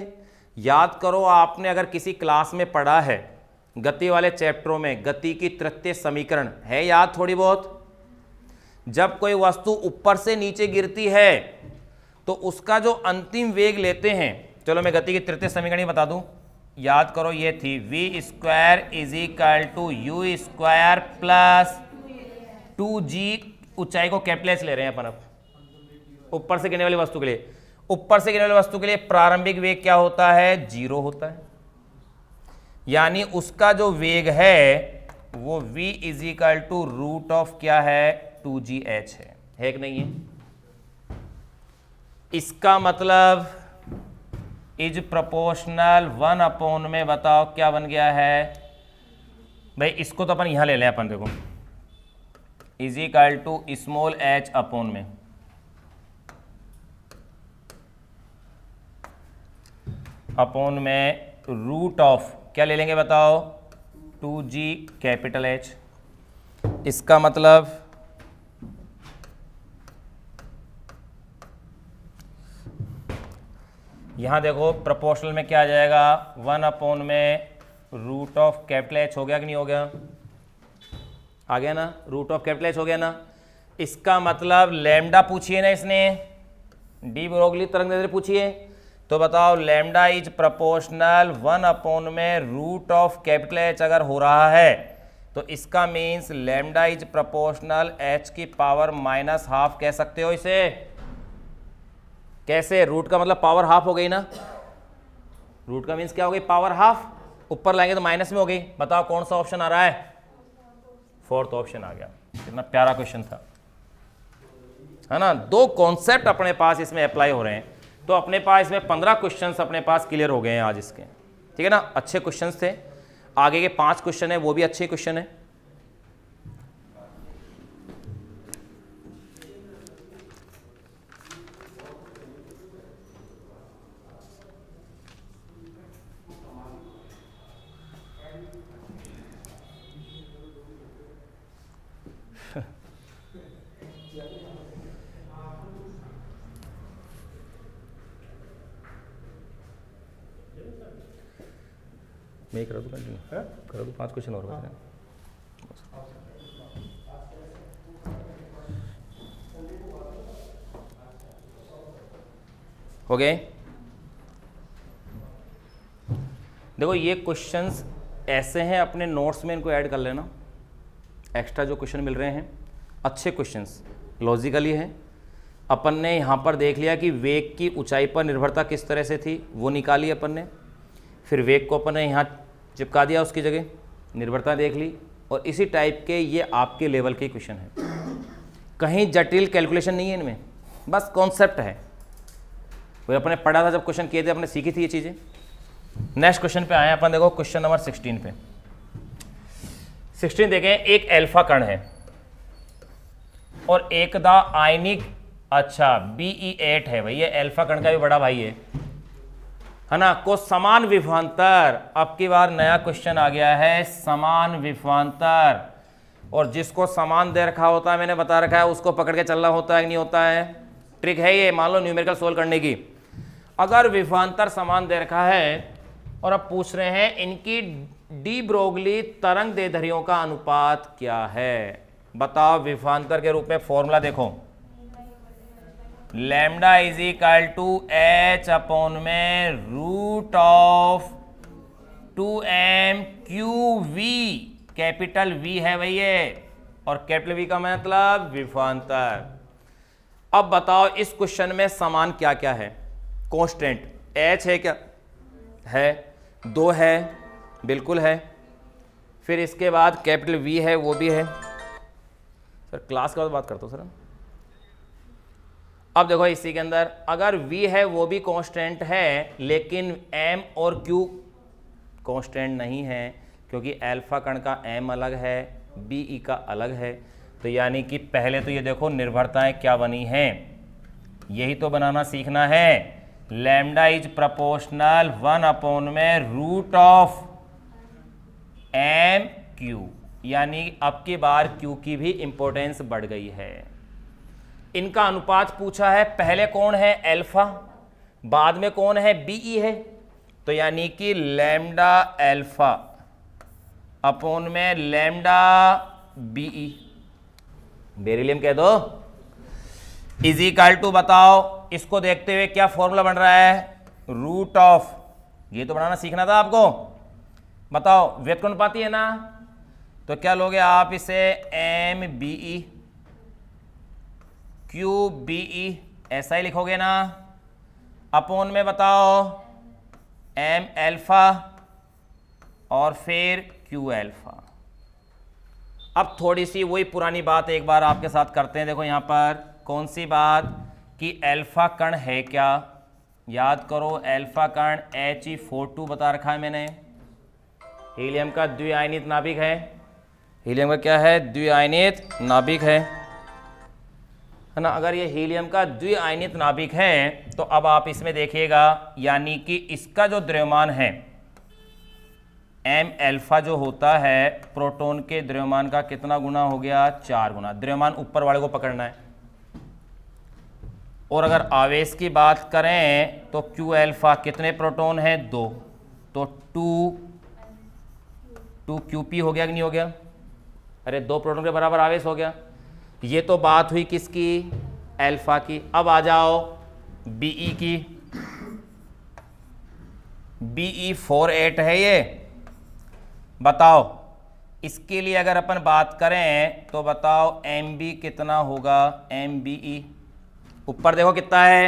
याद करो आपने अगर किसी क्लास में पढ़ा है गति वाले चैप्टरों में गति की तृतीय समीकरण है याद थोड़ी बहुत जब कोई वस्तु ऊपर से नीचे गिरती है तो उसका जो अंतिम वेग लेते हैं चलो मैं गति की तृतीय समीकरण ही बता दूं याद करो ये थी V square is equal to U square plus two G ऊंचाई को कैपलेस ले रहे हैं अपन अब ऊपर से गिरने वाली वस्तु के लिए ऊपर से गिरने वाली वस्तु के लिए प्रारंभिक वेग क्या होता है जीरो होता है यानी उसका जो वेग है वो v is equal to root of क्या है टू जी एच है, है कि नहीं है इसका मतलब इज प्रोपोर्शनल वन अपॉन में बताओ क्या बन गया है भाई इसको तो अपन यहां ले लें अपन देखो is equal to small H upon में अपॉन में रूट ऑफ क्या ले लेंगे बताओ टू जी कैपिटल एच इसका मतलब यहां देखो प्रोपोर्शनल में क्या आ जाएगा वन अपॉन में रूट ऑफ कैपिटल एच हो गया कि नहीं हो गया आ गया ना रूट ऑफ कैपिटल एच हो गया ना इसका मतलब लेमडा पूछिए ना इसने डी ब्रोगली तरंग पूछिए तो बताओ lambda is proportional one upon में रूट ऑफ कैपिटल एच अगर हो रहा है तो इसका means lambda is proportional H की पावर माइनस हाफ कह सकते हो इसे कैसे रूट का मतलब पावर हाफ हो गई ना रूट का मीन्स क्या हो गई पावर हाफ ऊपर लाएंगे तो माइनस में हो गई बताओ कौन सा ऑप्शन आ रहा है फोर्थ ऑप्शन आ गया कितना प्यारा क्वेश्चन था है ना दो कॉन्सेप्ट अपने पास इसमें अप्लाई हो रहे हैं तो अपने पास इसमें पंद्रह क्वेश्चन अपने पास क्लियर हो गए हैं आज इसके ठीक है ना अच्छे क्वेश्चन थे आगे के पाँच क्वेश्चन है वो भी अच्छे क्वेश्चन है मैं करा दूँ कंटिन्यू कर दूँ पाँच क्वेश्चन और बता हाँ। हो गए देखो ये क्वेश्चंस ऐसे हैं अपने नोट्स में इनको ऐड कर लेना एक्स्ट्रा जो क्वेश्चन मिल रहे हैं अच्छे क्वेश्चंस लॉजिकली हैं अपन ने यहाँ पर देख लिया कि वेग की ऊंचाई पर निर्भरता किस तरह से थी वो निकाली अपन ने फिर वेग को अपन ने यहाँ चिपका दिया उसकी जगह निर्भरता देख ली और इसी टाइप के ये आपके लेवल के क्वेश्चन हैं कहीं जटिल कैलकुलेशन नहीं है इनमें बस कॉन्सेप्ट है कोई अपने पढ़ा था जब क्वेश्चन किए थे अपने सीखी थी ये चीज़ें नेक्स्ट क्वेश्चन पे आए अपन देखो क्वेश्चन नंबर सिक्सटीन पे सिक्सटीन देखें एक एल्फा कण है और एक द आयनिक अच्छा बी ई एट है भाई ये एल्फा कण का भी बड़ा भाई है है ना को समान विभवांतर अब की बार नया क्वेश्चन आ गया है समान विभवांतर और जिसको समान दे रखा होता है मैंने बता रखा है उसको पकड़ के चलना होता है कि नहीं होता है ट्रिक है ये मान लो न्यूमेरिकल सोल्व करने की अगर विभवांतर समान दे रखा है और अब पूछ रहे हैं इनकी डी ब्रोगली तरंग देधरियों का अनुपात क्या है बताओ विभवांतर के रूप में फॉर्मूला देखो lambda is equal to H upon में root of two M Q V capital V है भैया और कैपिटल वी का मतलब विफांतर अब बताओ इस क्वेश्चन में सामान क्या क्या है कॉन्स्टेंट एच है क्या है दो है बिल्कुल है फिर इसके बाद कैपिटल वी है वो भी है सर क्लास के बाद बात करता हूँ सर अब देखो इसी के अंदर अगर v है वो भी कांस्टेंट है लेकिन m और q कांस्टेंट नहीं है क्योंकि अल्फा कण का m अलग है बी ई e का अलग है तो यानी कि पहले तो ये देखो निर्भरताएं क्या बनी हैं यही तो बनाना सीखना है lambda is proportional one upon में रूट ऑफ एम क्यू यानी अब की बार क्यू की भी इम्पोर्टेंस बढ़ गई है इनका अनुपात पूछा है पहले कौन है एल्फा बाद में कौन है बीई है तो यानी कि लैम्डा एल्फा अपोन में लैम्डा बीई बेरिलियम कह दो इजी कल टू बताओ इसको देखते हुए क्या फॉर्मूला बन रहा है रूट ऑफ ये तो बनाना सीखना था आपको बताओ व्यक्त अनुपाती है ना तो क्या लोगे आप इसे M B E Q B E ऐसा ही लिखोगे ना अपोन में बताओ एम एल्फ़ा और फिर क्यू एल्फ़ा अब थोड़ी सी वही पुरानी बात एक बार आपके साथ करते हैं देखो यहाँ पर कौन सी बात कि एल्फ़ा कण है क्या याद करो एल्फ़ा कण एच ई फोर टू बता रखा है मैंने हीलियम का आयनित नाभिक है हीलियम का क्या है आयनित नाभिक है है ना अगर ये हीलियम का द्विआयनित नाभिक है तो अब आप इसमें देखिएगा यानी कि इसका जो द्रव्यमान है एम एल्फा जो होता है प्रोटॉन के द्रव्यमान का कितना गुना हो गया चार गुना द्रव्यमान ऊपर वाले को पकड़ना है और अगर आवेश की बात करें तो क्यू एल्फा कितने प्रोटोन हैं दो तो टू टू क्यू पी हो गया कि नहीं हो गया अरे दो प्रोटोन के बराबर आवेश हो गया ये तो बात हुई किसकी अल्फा की अब आ जाओ बीई e की बीई e फोर एट है ये बताओ इसके लिए अगर अपन बात करें तो बताओ एम बी कितना होगा एम बी ई ऊपर देखो कितना है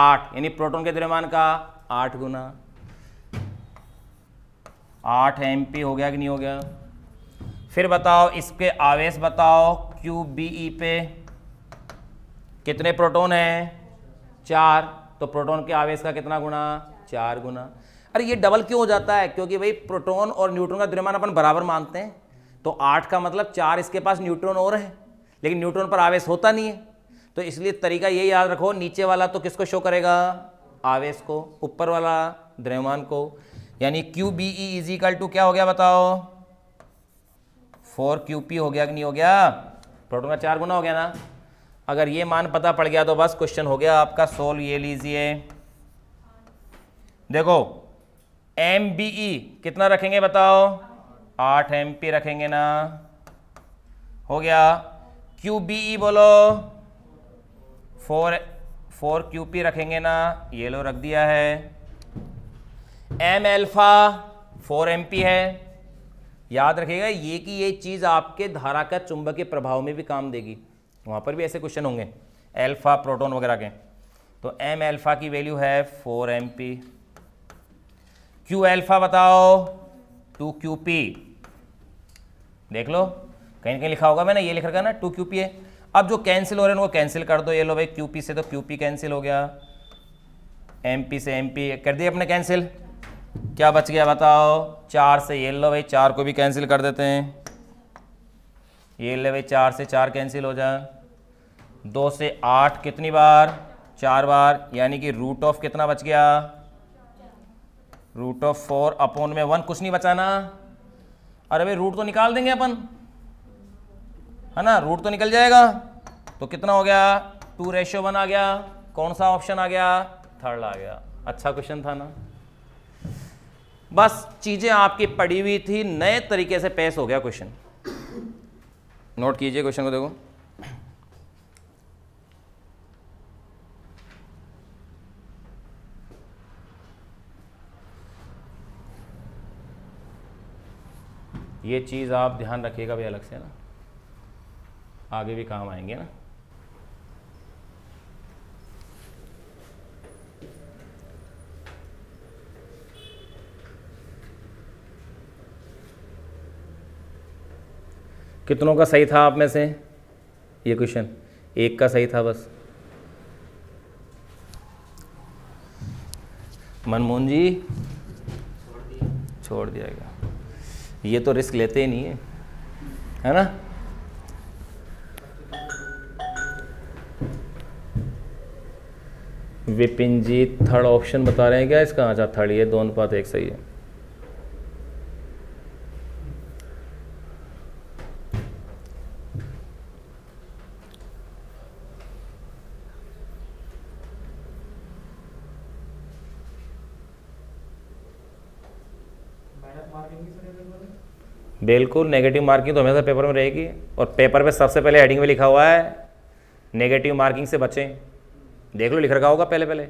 आठ यानी प्रोटॉन के द्रव्यमान का आठ गुना आठ एम पी हो गया कि नहीं हो गया फिर बताओ इसके आवेश बताओ क्यूब बी ई पे कितने प्रोटोन हैं चार तो प्रोटोन के आवेश का कितना गुना चार गुना अरे ये डबल क्यों हो जाता है क्योंकि भाई प्रोटोन और न्यूट्रॉन का द्रव्यमान अपन बराबर मानते हैं तो आठ का मतलब चार इसके पास न्यूट्रॉन और है लेकिन न्यूट्रॉन पर आवेश होता नहीं है तो इसलिए तरीका ये याद रखो नीचे वाला तो किसको शो करेगा आवेश को ऊपर वाला द्रव्यमान को यानी Q B E is equal to क्या हो गया बताओ फोर क्यू पी हो गया कि नहीं हो गया प्रोटोन का चार गुना हो गया ना अगर ये मान पता पड़ गया तो बस क्वेश्चन हो गया आपका सोल्व ये लीजिए देखो एम बी ई कितना रखेंगे बताओ आठ एम पी रखेंगे ना हो गया क्यू बी ई बोलो फोर फोर क्यू पी रखेंगे ना ये लो रख दिया है M alpha four M P है याद रखेगा ये कि ये चीज़ आपके धारा का चुंबक के प्रभाव में भी काम देगी वहाँ पर भी ऐसे क्वेश्चन होंगे एल्फ़ा प्रोटोन वगैरह के तो एम एल्फ़ा की वैल्यू है four M P Q alpha बताओ टू क्यू पी देख लो कहीं कहीं लिखा होगा मैंने ये लिख रखा ना टू क्यू पी है अब जो कैंसिल हो रहे हैं उनको कैंसिल कर दो ये लो भाई क्यू पी से तो क्यू पी कैंसिल हो गया एम पी से एम पी कर दिए अपने कैंसिल क्या बच गया बताओ चार से ये लो भाई चार को भी कैंसिल कर देते हैं ये ले भाई चार से चार कैंसिल हो जाए दो से आठ कितनी बार चार बार यानी कि रूट ऑफ कितना बच गया रूट ऑफ फोर अपोन में वन कुछ नहीं बचाना अरे भाई रूट तो निकाल देंगे अपन है ना रूट तो निकल जाएगा तो कितना हो गया टू रेशियो वन आ गया कौन सा ऑप्शन आ गया थर्ड आ गया अच्छा क्वेश्चन था ना बस चीज़ें आपकी पड़ी हुई थी नए तरीके से पेश हो गया क्वेश्चन नोट कीजिए क्वेश्चन को देखो ये चीज़ आप ध्यान रखिएगा भी अलग से ना आगे भी काम आएंगे ना कितनों का सही था आप में से ये क्वेश्चन एक का सही था बस मनमोहन जी छोड़ दिया गया ये तो रिस्क लेते ही नहीं है है ना विपिन जी थर्ड ऑप्शन बता रहे हैं क्या इसका अच्छा थर्ड ये दोनों पात एक सही है बिल्कुल नेगेटिव मार्किंग तो हमेशा पेपर में रहेगी और पेपर में सबसे पहले हेडिंग में लिखा हुआ है नेगेटिव मार्किंग से बचें देख लो लिख रखा होगा पहले पहले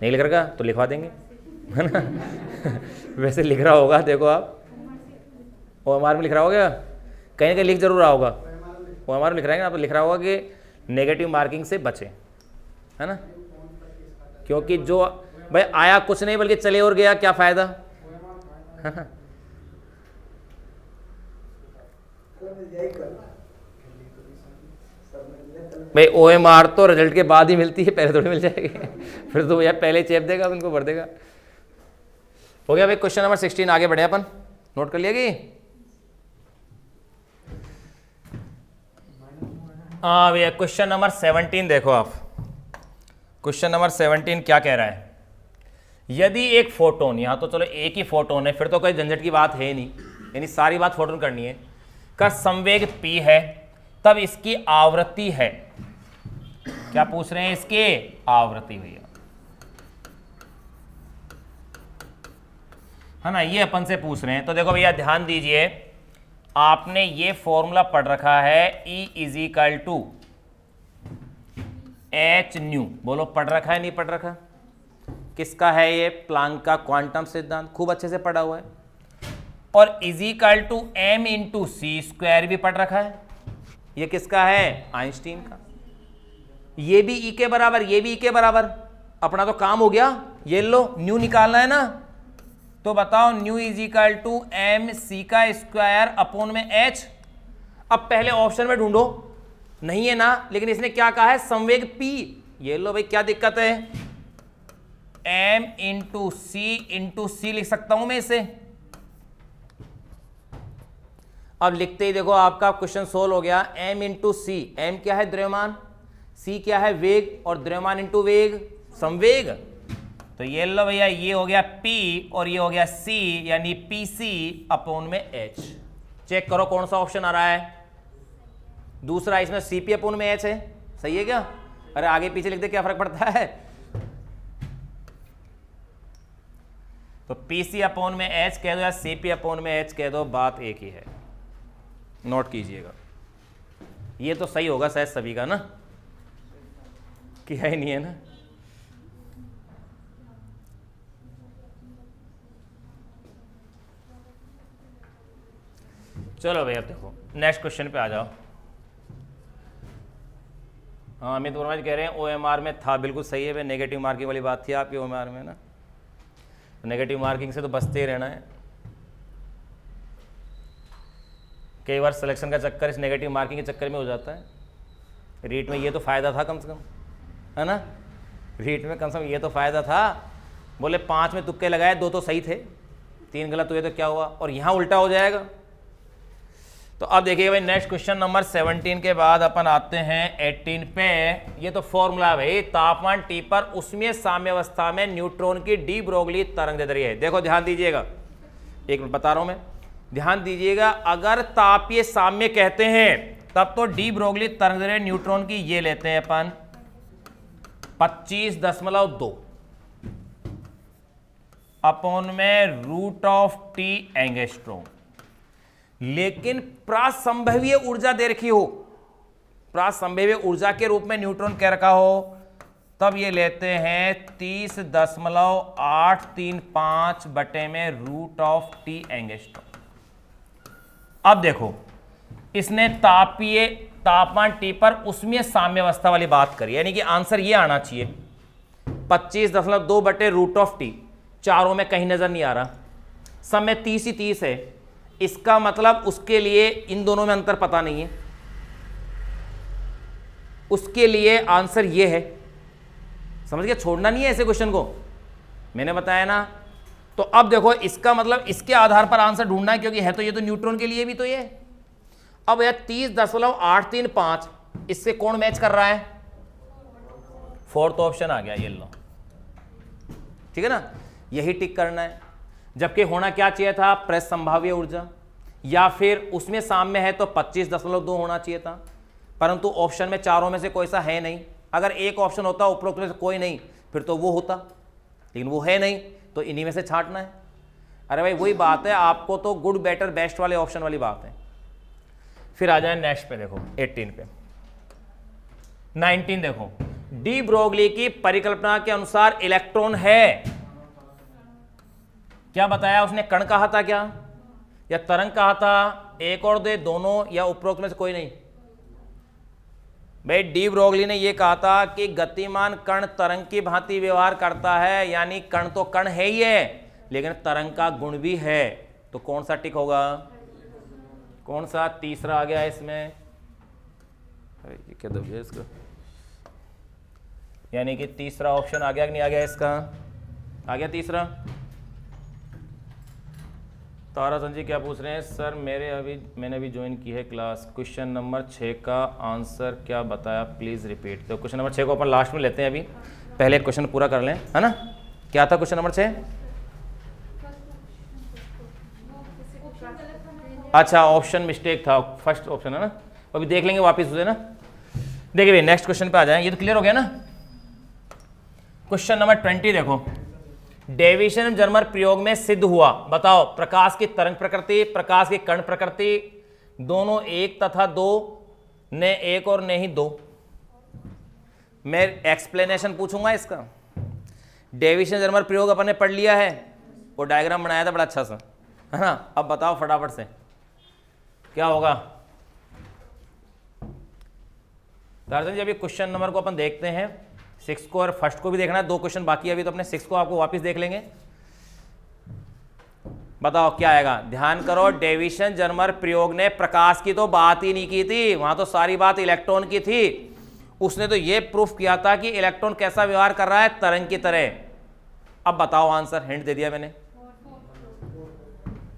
नहीं लिख रखा तो लिखवा देंगे है ना वैसे लिख रहा होगा देखो आप ओ एम में लिख रहा होगा कहीं ना कहीं लिख जरूर रहा होगा ओ एम में लिख है ना आप लिख रहा होगा कि नेगेटिव मार्किंग से बचें है ना क्योंकि जो भाई आया कुछ नहीं बल्कि चले और गया क्या फ़ायदा है ना भाई ओ एम आर तो रिजल्ट के बाद ही मिलती है पहले थोड़ी मिल जाएगी फिर तो भैया पहले चेप देगा उनको भर देगा हो गया भाई क्वेश्चन नंबर सिक्सटीन आगे बढ़े अपन नोट कर लिया कि हाँ भैया क्वेश्चन नंबर सेवनटीन देखो आप क्वेश्चन नंबर सेवनटीन क्या कह रहा है यदि एक फोटोन यहाँ तो चलो एक ही फोटोन है फिर तो कोई झंझट की बात है नहीं यानी सारी बात फोटोन करनी है का संवेग p है तब इसकी आवृत्ति है क्या पूछ रहे हैं इसकी आवृत्ति भैया है ना ये अपन से पूछ रहे हैं तो देखो भैया ध्यान दीजिए आपने ये फॉर्मूला पढ़ रखा है E is equal to H nu बोलो पढ़ रखा है नहीं पढ़ रखा किसका है ये प्लांक का क्वांटम सिद्धांत खूब अच्छे से पढ़ा हुआ है और is equal to M into C square भी पढ़ रखा है ये किसका है आइंस्टीन का ये भी ई e के बराबर ये भी ई e के बराबर अपना तो काम हो गया ये लो न्यू निकालना है ना तो बताओ nu is equal to M C का स्क्वायर अपोन में एच अब पहले ऑप्शन में ढूंढो नहीं है ना लेकिन इसने क्या कहा है संवेग पी ये लो भाई क्या दिक्कत है M into C into C लिख सकता हूं मैं इसे अब लिखते ही देखो आपका क्वेश्चन सोल्व हो गया m इंटू सी एम क्या है द्रव्यमान c क्या है वेग और द्रव्यमान इंटू वेग संवेग तो ये लो भैया ये हो गया p और ये हो गया c यानी पी सी अपोन में h चेक करो कौन सा ऑप्शन आ रहा है दूसरा इसमें सी पी अपोन में h है सही है क्या अरे आगे पीछे लिखते क्या फर्क पड़ता है तो पी सी अपोन में एच कह दो या सी पी अपोन में एच कह दो बात एक ही है नोट कीजिएगा ये तो सही होगा शायद सभी का ना कि है नहीं है ना चलो भाई अब देखो नेक्स्ट क्वेश्चन पे आ जाओ हाँ अमित वर्मा जी कह रहे हैं ओएमआर में था बिल्कुल सही है भाई नेगेटिव मार्किंग वाली बात थी आपकी ओएमआर में ना नेगेटिव तो मार्किंग से तो बचते ही रहना है कई बार सिलेक्शन का चक्कर इस नेगेटिव मार्किंग के चक्कर में हो जाता है रीट में ये तो फ़ायदा था कम से कम है ना रीट में कम से कम ये तो फ़ायदा था बोले पाँच में तुक्के लगाए दो तो सही थे तीन गलत हुए तो क्या हुआ और यहाँ उल्टा हो जाएगा तो अब देखिए भाई नेक्स्ट क्वेश्चन नंबर सेवनटीन के बाद अपन आते हैं एट्टीन पे ये तो फॉर्मूला भाई तापमान टी पर उसमें साम्यवस्था में न्यूट्रॉन की डी ब्रोगली तरंग दे रही है देखो ध्यान दीजिएगा एक मिनट बता रहा हूँ मैं ध्यान दीजिएगा अगर तापीय साम्य कहते हैं तब तो डी ब्रोगली तरंगदैर्घ्य न्यूट्रॉन की ये लेते हैं अपन पच्चीस दशमलव दो अपॉन में रूट ऑफ टी एंगेस्ट्रोम लेकिन प्रासंभवीय ऊर्जा दे रखी हो प्रासंभवीय ऊर्जा के रूप में न्यूट्रॉन कह रखा हो तब ये लेते हैं तीस दशमलव आठ तीन पांच बटे में रूट ऑफ टी एंगेस्ट्रोम अब देखो इसने तापीय तापमान टी पर उसमें साम्यावस्था वाली बात करी यानी कि आंसर ये आना चाहिए पच्चीस दशमलव दो बटे रूट ऑफ टी चारों में कहीं नज़र नहीं आ रहा समय तीस ही तीस है इसका मतलब उसके लिए इन दोनों में अंतर पता नहीं है उसके लिए आंसर ये है समझ गया छोड़ना नहीं है ऐसे क्वेश्चन को मैंने बताया ना तो अब देखो इसका मतलब इसके आधार पर आंसर ढूंढना है क्योंकि है तो ये तो न्यूट्रॉन के लिए भी तो ये अब यह तीस दशमलव आठ तीन पांच इससे कौन मैच कर रहा है फोर्थ ऑप्शन आ गया ये लो ठीक है ना यही टिक करना है जबकि होना क्या चाहिए था प्रेस संभाव्य ऊर्जा या फिर उसमें सामने है तो पच्चीस दशमलव दो होना चाहिए था परंतु ऑप्शन में चारों में से कोई सा है नहीं अगर एक ऑप्शन होता उपरोक्त में से कोई नहीं फिर तो वो होता लेकिन वो है नहीं तो इन्हीं में से छांटना है अरे भाई वही बात है आपको तो गुड बेटर बेस्ट वाले ऑप्शन वाली बात है फिर आ जाए नेक्स्ट पे देखो 18 पे 19 देखो डी ब्रोगली की परिकल्पना के अनुसार इलेक्ट्रॉन है क्या बताया उसने कण कहा था क्या या तरंग कहा था एक और दे दोनों या उपरोक्त में से कोई नहीं भाई डी ब्रोगली ने यह कहा था कि गतिमान कण तरंग की भांति व्यवहार करता है यानी कण तो कण है ही है लेकिन तरंग का गुण भी है तो कौन सा टिक होगा कौन सा तीसरा आ गया इसमें ये क्या दब गया इसका यानी कि तीसरा ऑप्शन आ गया कि नहीं आ गया इसका आ गया तीसरा तारा संजी क्या पूछ रहे हैं सर मेरे अभी मैंने अभी ज्वाइन की है क्लास क्वेश्चन नंबर छः का आंसर क्या बताया प्लीज़ रिपीट तो क्वेश्चन नंबर छः को अपन लास्ट में लेते हैं अभी पहले क्वेश्चन पूरा कर लें है ना क्या था क्वेश्चन नंबर छः अच्छा ऑप्शन मिस्टेक था फर्स्ट ऑप्शन है ना अभी देख लेंगे वापस उसे ना देखिए भाई नेक्स्ट क्वेश्चन पे आ जाए ये तो क्लियर हो गया ना क्वेश्चन नंबर ट्वेंटी देखो डेविशन जर्मर प्रयोग में सिद्ध हुआ बताओ प्रकाश की तरंग प्रकृति प्रकाश की कर्ण प्रकृति दोनों एक तथा दो ने एक और ने ही दो मैं एक्सप्लेनेशन पूछूंगा इसका डेविशन जर्मर प्रयोग अपन ने पढ़ लिया है वो डायग्राम बनाया था बड़ा अच्छा सा है ना अब बताओ फटाफट से क्या होगा दर्शन जब ये क्वेश्चन नंबर को अपन देखते हैं सिक्स को और फर्स्ट को भी देखना है दो क्वेश्चन बाकी अभी तो अपने सिक्स को आपको वापस देख लेंगे बताओ क्या आएगा ध्यान करो डेविशन जर्मर प्रयोग ने प्रकाश की तो बात ही नहीं की थी वहां तो सारी बात इलेक्ट्रॉन की थी उसने तो यह प्रूफ किया था कि इलेक्ट्रॉन कैसा व्यवहार कर रहा है तरंग की तरह अब बताओ आंसर हिंट दे दिया मैंने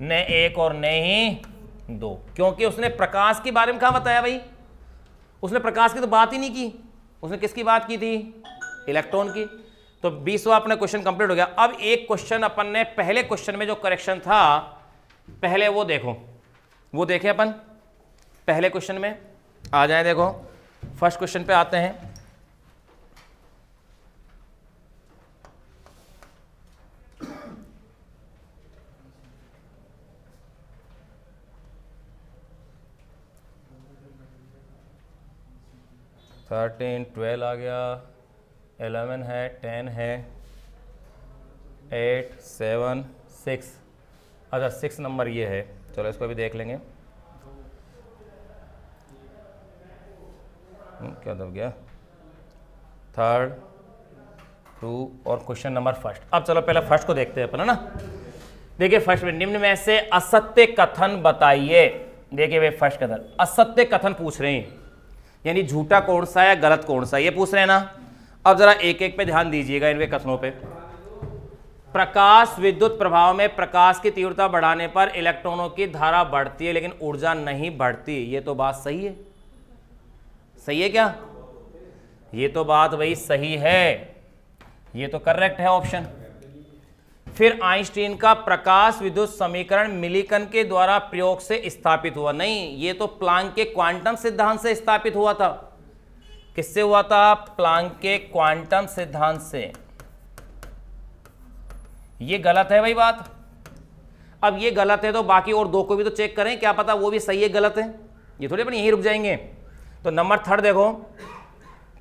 न एक और न ही दो क्योंकि उसने प्रकाश के बारे में कहा बताया भाई उसने प्रकाश की तो बात ही नहीं की उसने किसकी बात की थी इलेक्ट्रॉन की तो बीसवा अपना क्वेश्चन कंप्लीट हो गया अब एक क्वेश्चन अपन ने पहले क्वेश्चन में जो करेक्शन था पहले वो देखो वो देखें अपन पहले क्वेश्चन में आ जाए देखो फर्स्ट क्वेश्चन पे आते हैं थर्टीन ट्वेल्व आ गया एलेवन है टेन है एट सेवन सिक्स अच्छा सिक्स नंबर ये है चलो इसको भी देख लेंगे हम्म, क्या दब गया थर्ड टू और क्वेश्चन नंबर फर्स्ट अब चलो पहले फर्स्ट को देखते हैं अपन है ना देखिए फर्स्ट में निम्न में से असत्य कथन बताइए देखिए भाई फर्स्ट कथन असत्य कथन पूछ रहे हैं यानी झूठा कौन सा या गलत कौन सा ये पूछ रहे हैं ना अब जरा एक एक पे ध्यान दीजिएगा इनके कथनों पे प्रकाश विद्युत प्रभाव में प्रकाश की तीव्रता बढ़ाने पर इलेक्ट्रॉनों की धारा बढ़ती है लेकिन ऊर्जा नहीं बढ़ती ये तो बात सही है सही है क्या ये तो बात वही सही है ये तो करेक्ट है ऑप्शन फिर आइंस्टीन का प्रकाश विद्युत समीकरण मिलीकन के द्वारा प्रयोग से स्थापित हुआ नहीं ये तो प्लांक के क्वांटम सिद्धांत से स्थापित हुआ था किससे हुआ था प्लांक के क्वांटम सिद्धांत से ये गलत है भाई बात अब ये गलत है तो बाकी और दो को भी तो चेक करें क्या पता वो भी सही है गलत है ये थोड़ी अपन यहीं रुक जाएंगे तो नंबर थर्ड देखो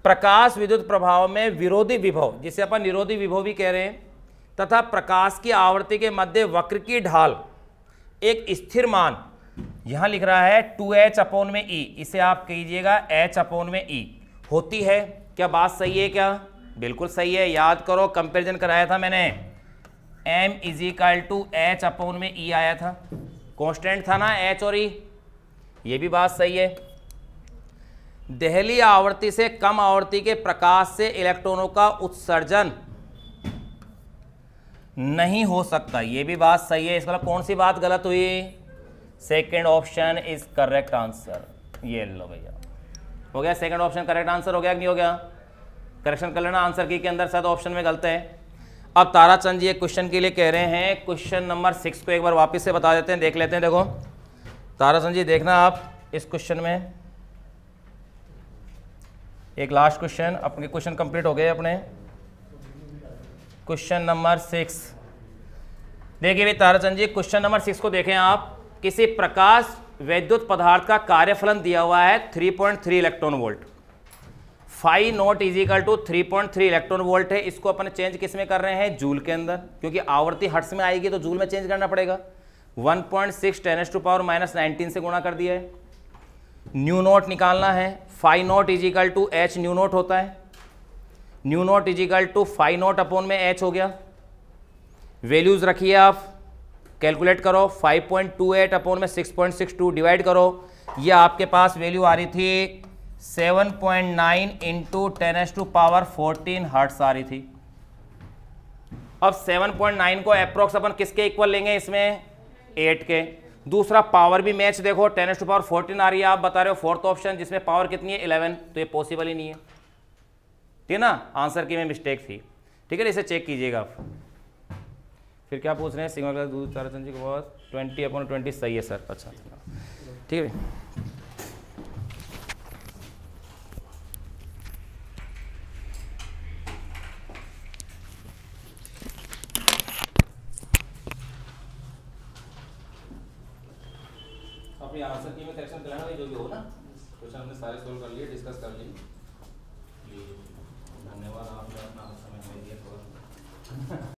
प्रकाश विद्युत प्रभाव में विरोधी विभव जिसे अपन निरोधी विभव भी कह रहे हैं तथा प्रकाश की आवृत्ति के मध्य वक्र की ढाल एक स्थिर मान यहाँ लिख रहा है टू एच अपोन में ई इसे आप कहिएगा एच अपोन में ई होती है क्या बात सही है क्या बिल्कुल सही है याद करो कंपेरिजन कराया था मैंने M equal to H upon में ई e आया था कॉन्स्टेंट था ना एच और ई e? ये भी बात सही है दहली आवृत्ति से कम आवृत्ति के प्रकाश से इलेक्ट्रॉनों का उत्सर्जन नहीं हो सकता ये भी बात सही है इसका कौन सी बात गलत हुई second option is correct answer ये लो भैया हो गया सेकेंड ऑप्शन करेक्ट आंसर हो गया कि नहीं हो गया करेक्शन कर लेना आंसर की के अंदर शायद ऑप्शन में गलत है अब ताराचंद जी एक क्वेश्चन के लिए कह रहे हैं क्वेश्चन नंबर सिक्स को एक बार वापस से बता देते हैं देख लेते हैं देखो ताराचंद जी देखना आप इस क्वेश्चन में एक लास्ट क्वेश्चन अपने क्वेश्चन कंप्लीट हो गए अपने क्वेश्चन नंबर सिक्स देखिए भाई Tarachand ji question number six को देखें आप किसी प्रकाश वैद्युत पदार्थ का कार्यफलन दिया हुआ है 3.3 electron volt five not equal to 3.3 electron volt है इसको अपन चेंज किस में कर रहे हैं जूल के अंदर क्योंकि आवर्ती हट्स में आएगी तो जूल में चेंज करना पड़ेगा 1.6 point six tens to power minus nineteen से गुणा कर दिया है न्यू नोट निकालना है five naught equal to H nu naught होता है nu naught equal to five naught upon में एच हो गया वैल्यूज रखिए आप कैलकुलेट करो 5.28 पॉइंट टू एट अपॉन में six six point two divide करो ये आपके पास वैल्यू आ रही थी 7.9 point nine into ten S to power fourteen hertz आ रही थी अब 7.9 को अप्रोक्स अपन किसके इक्वल लेंगे इसमें 8 के दूसरा पावर भी मैच देखो ten S to power fourteen आ रही है आप बता रहे हो फोर्थ ऑप्शन जिसमें पावर कितनी है 11 तो ये पॉसिबल ही नहीं है ठीक है ना आंसर की में मिस्टेक थी ठीक है इसे चेक कीजिएगा आप फिर क्या पूछ रहे हैं सिंगल क्लास दूध ताराचंद जी के बाद ट्वेंटी अपॉन ट्वेंटी सही है सर अच्छा ठीक है आंसर की में सेक्शन जो भी हो ना क्वेश्चन हमने सारे सोल्व कर लिए डिस्कस कर लिए धन्यवाद आपने अपना समय हमें दिया थोड़ा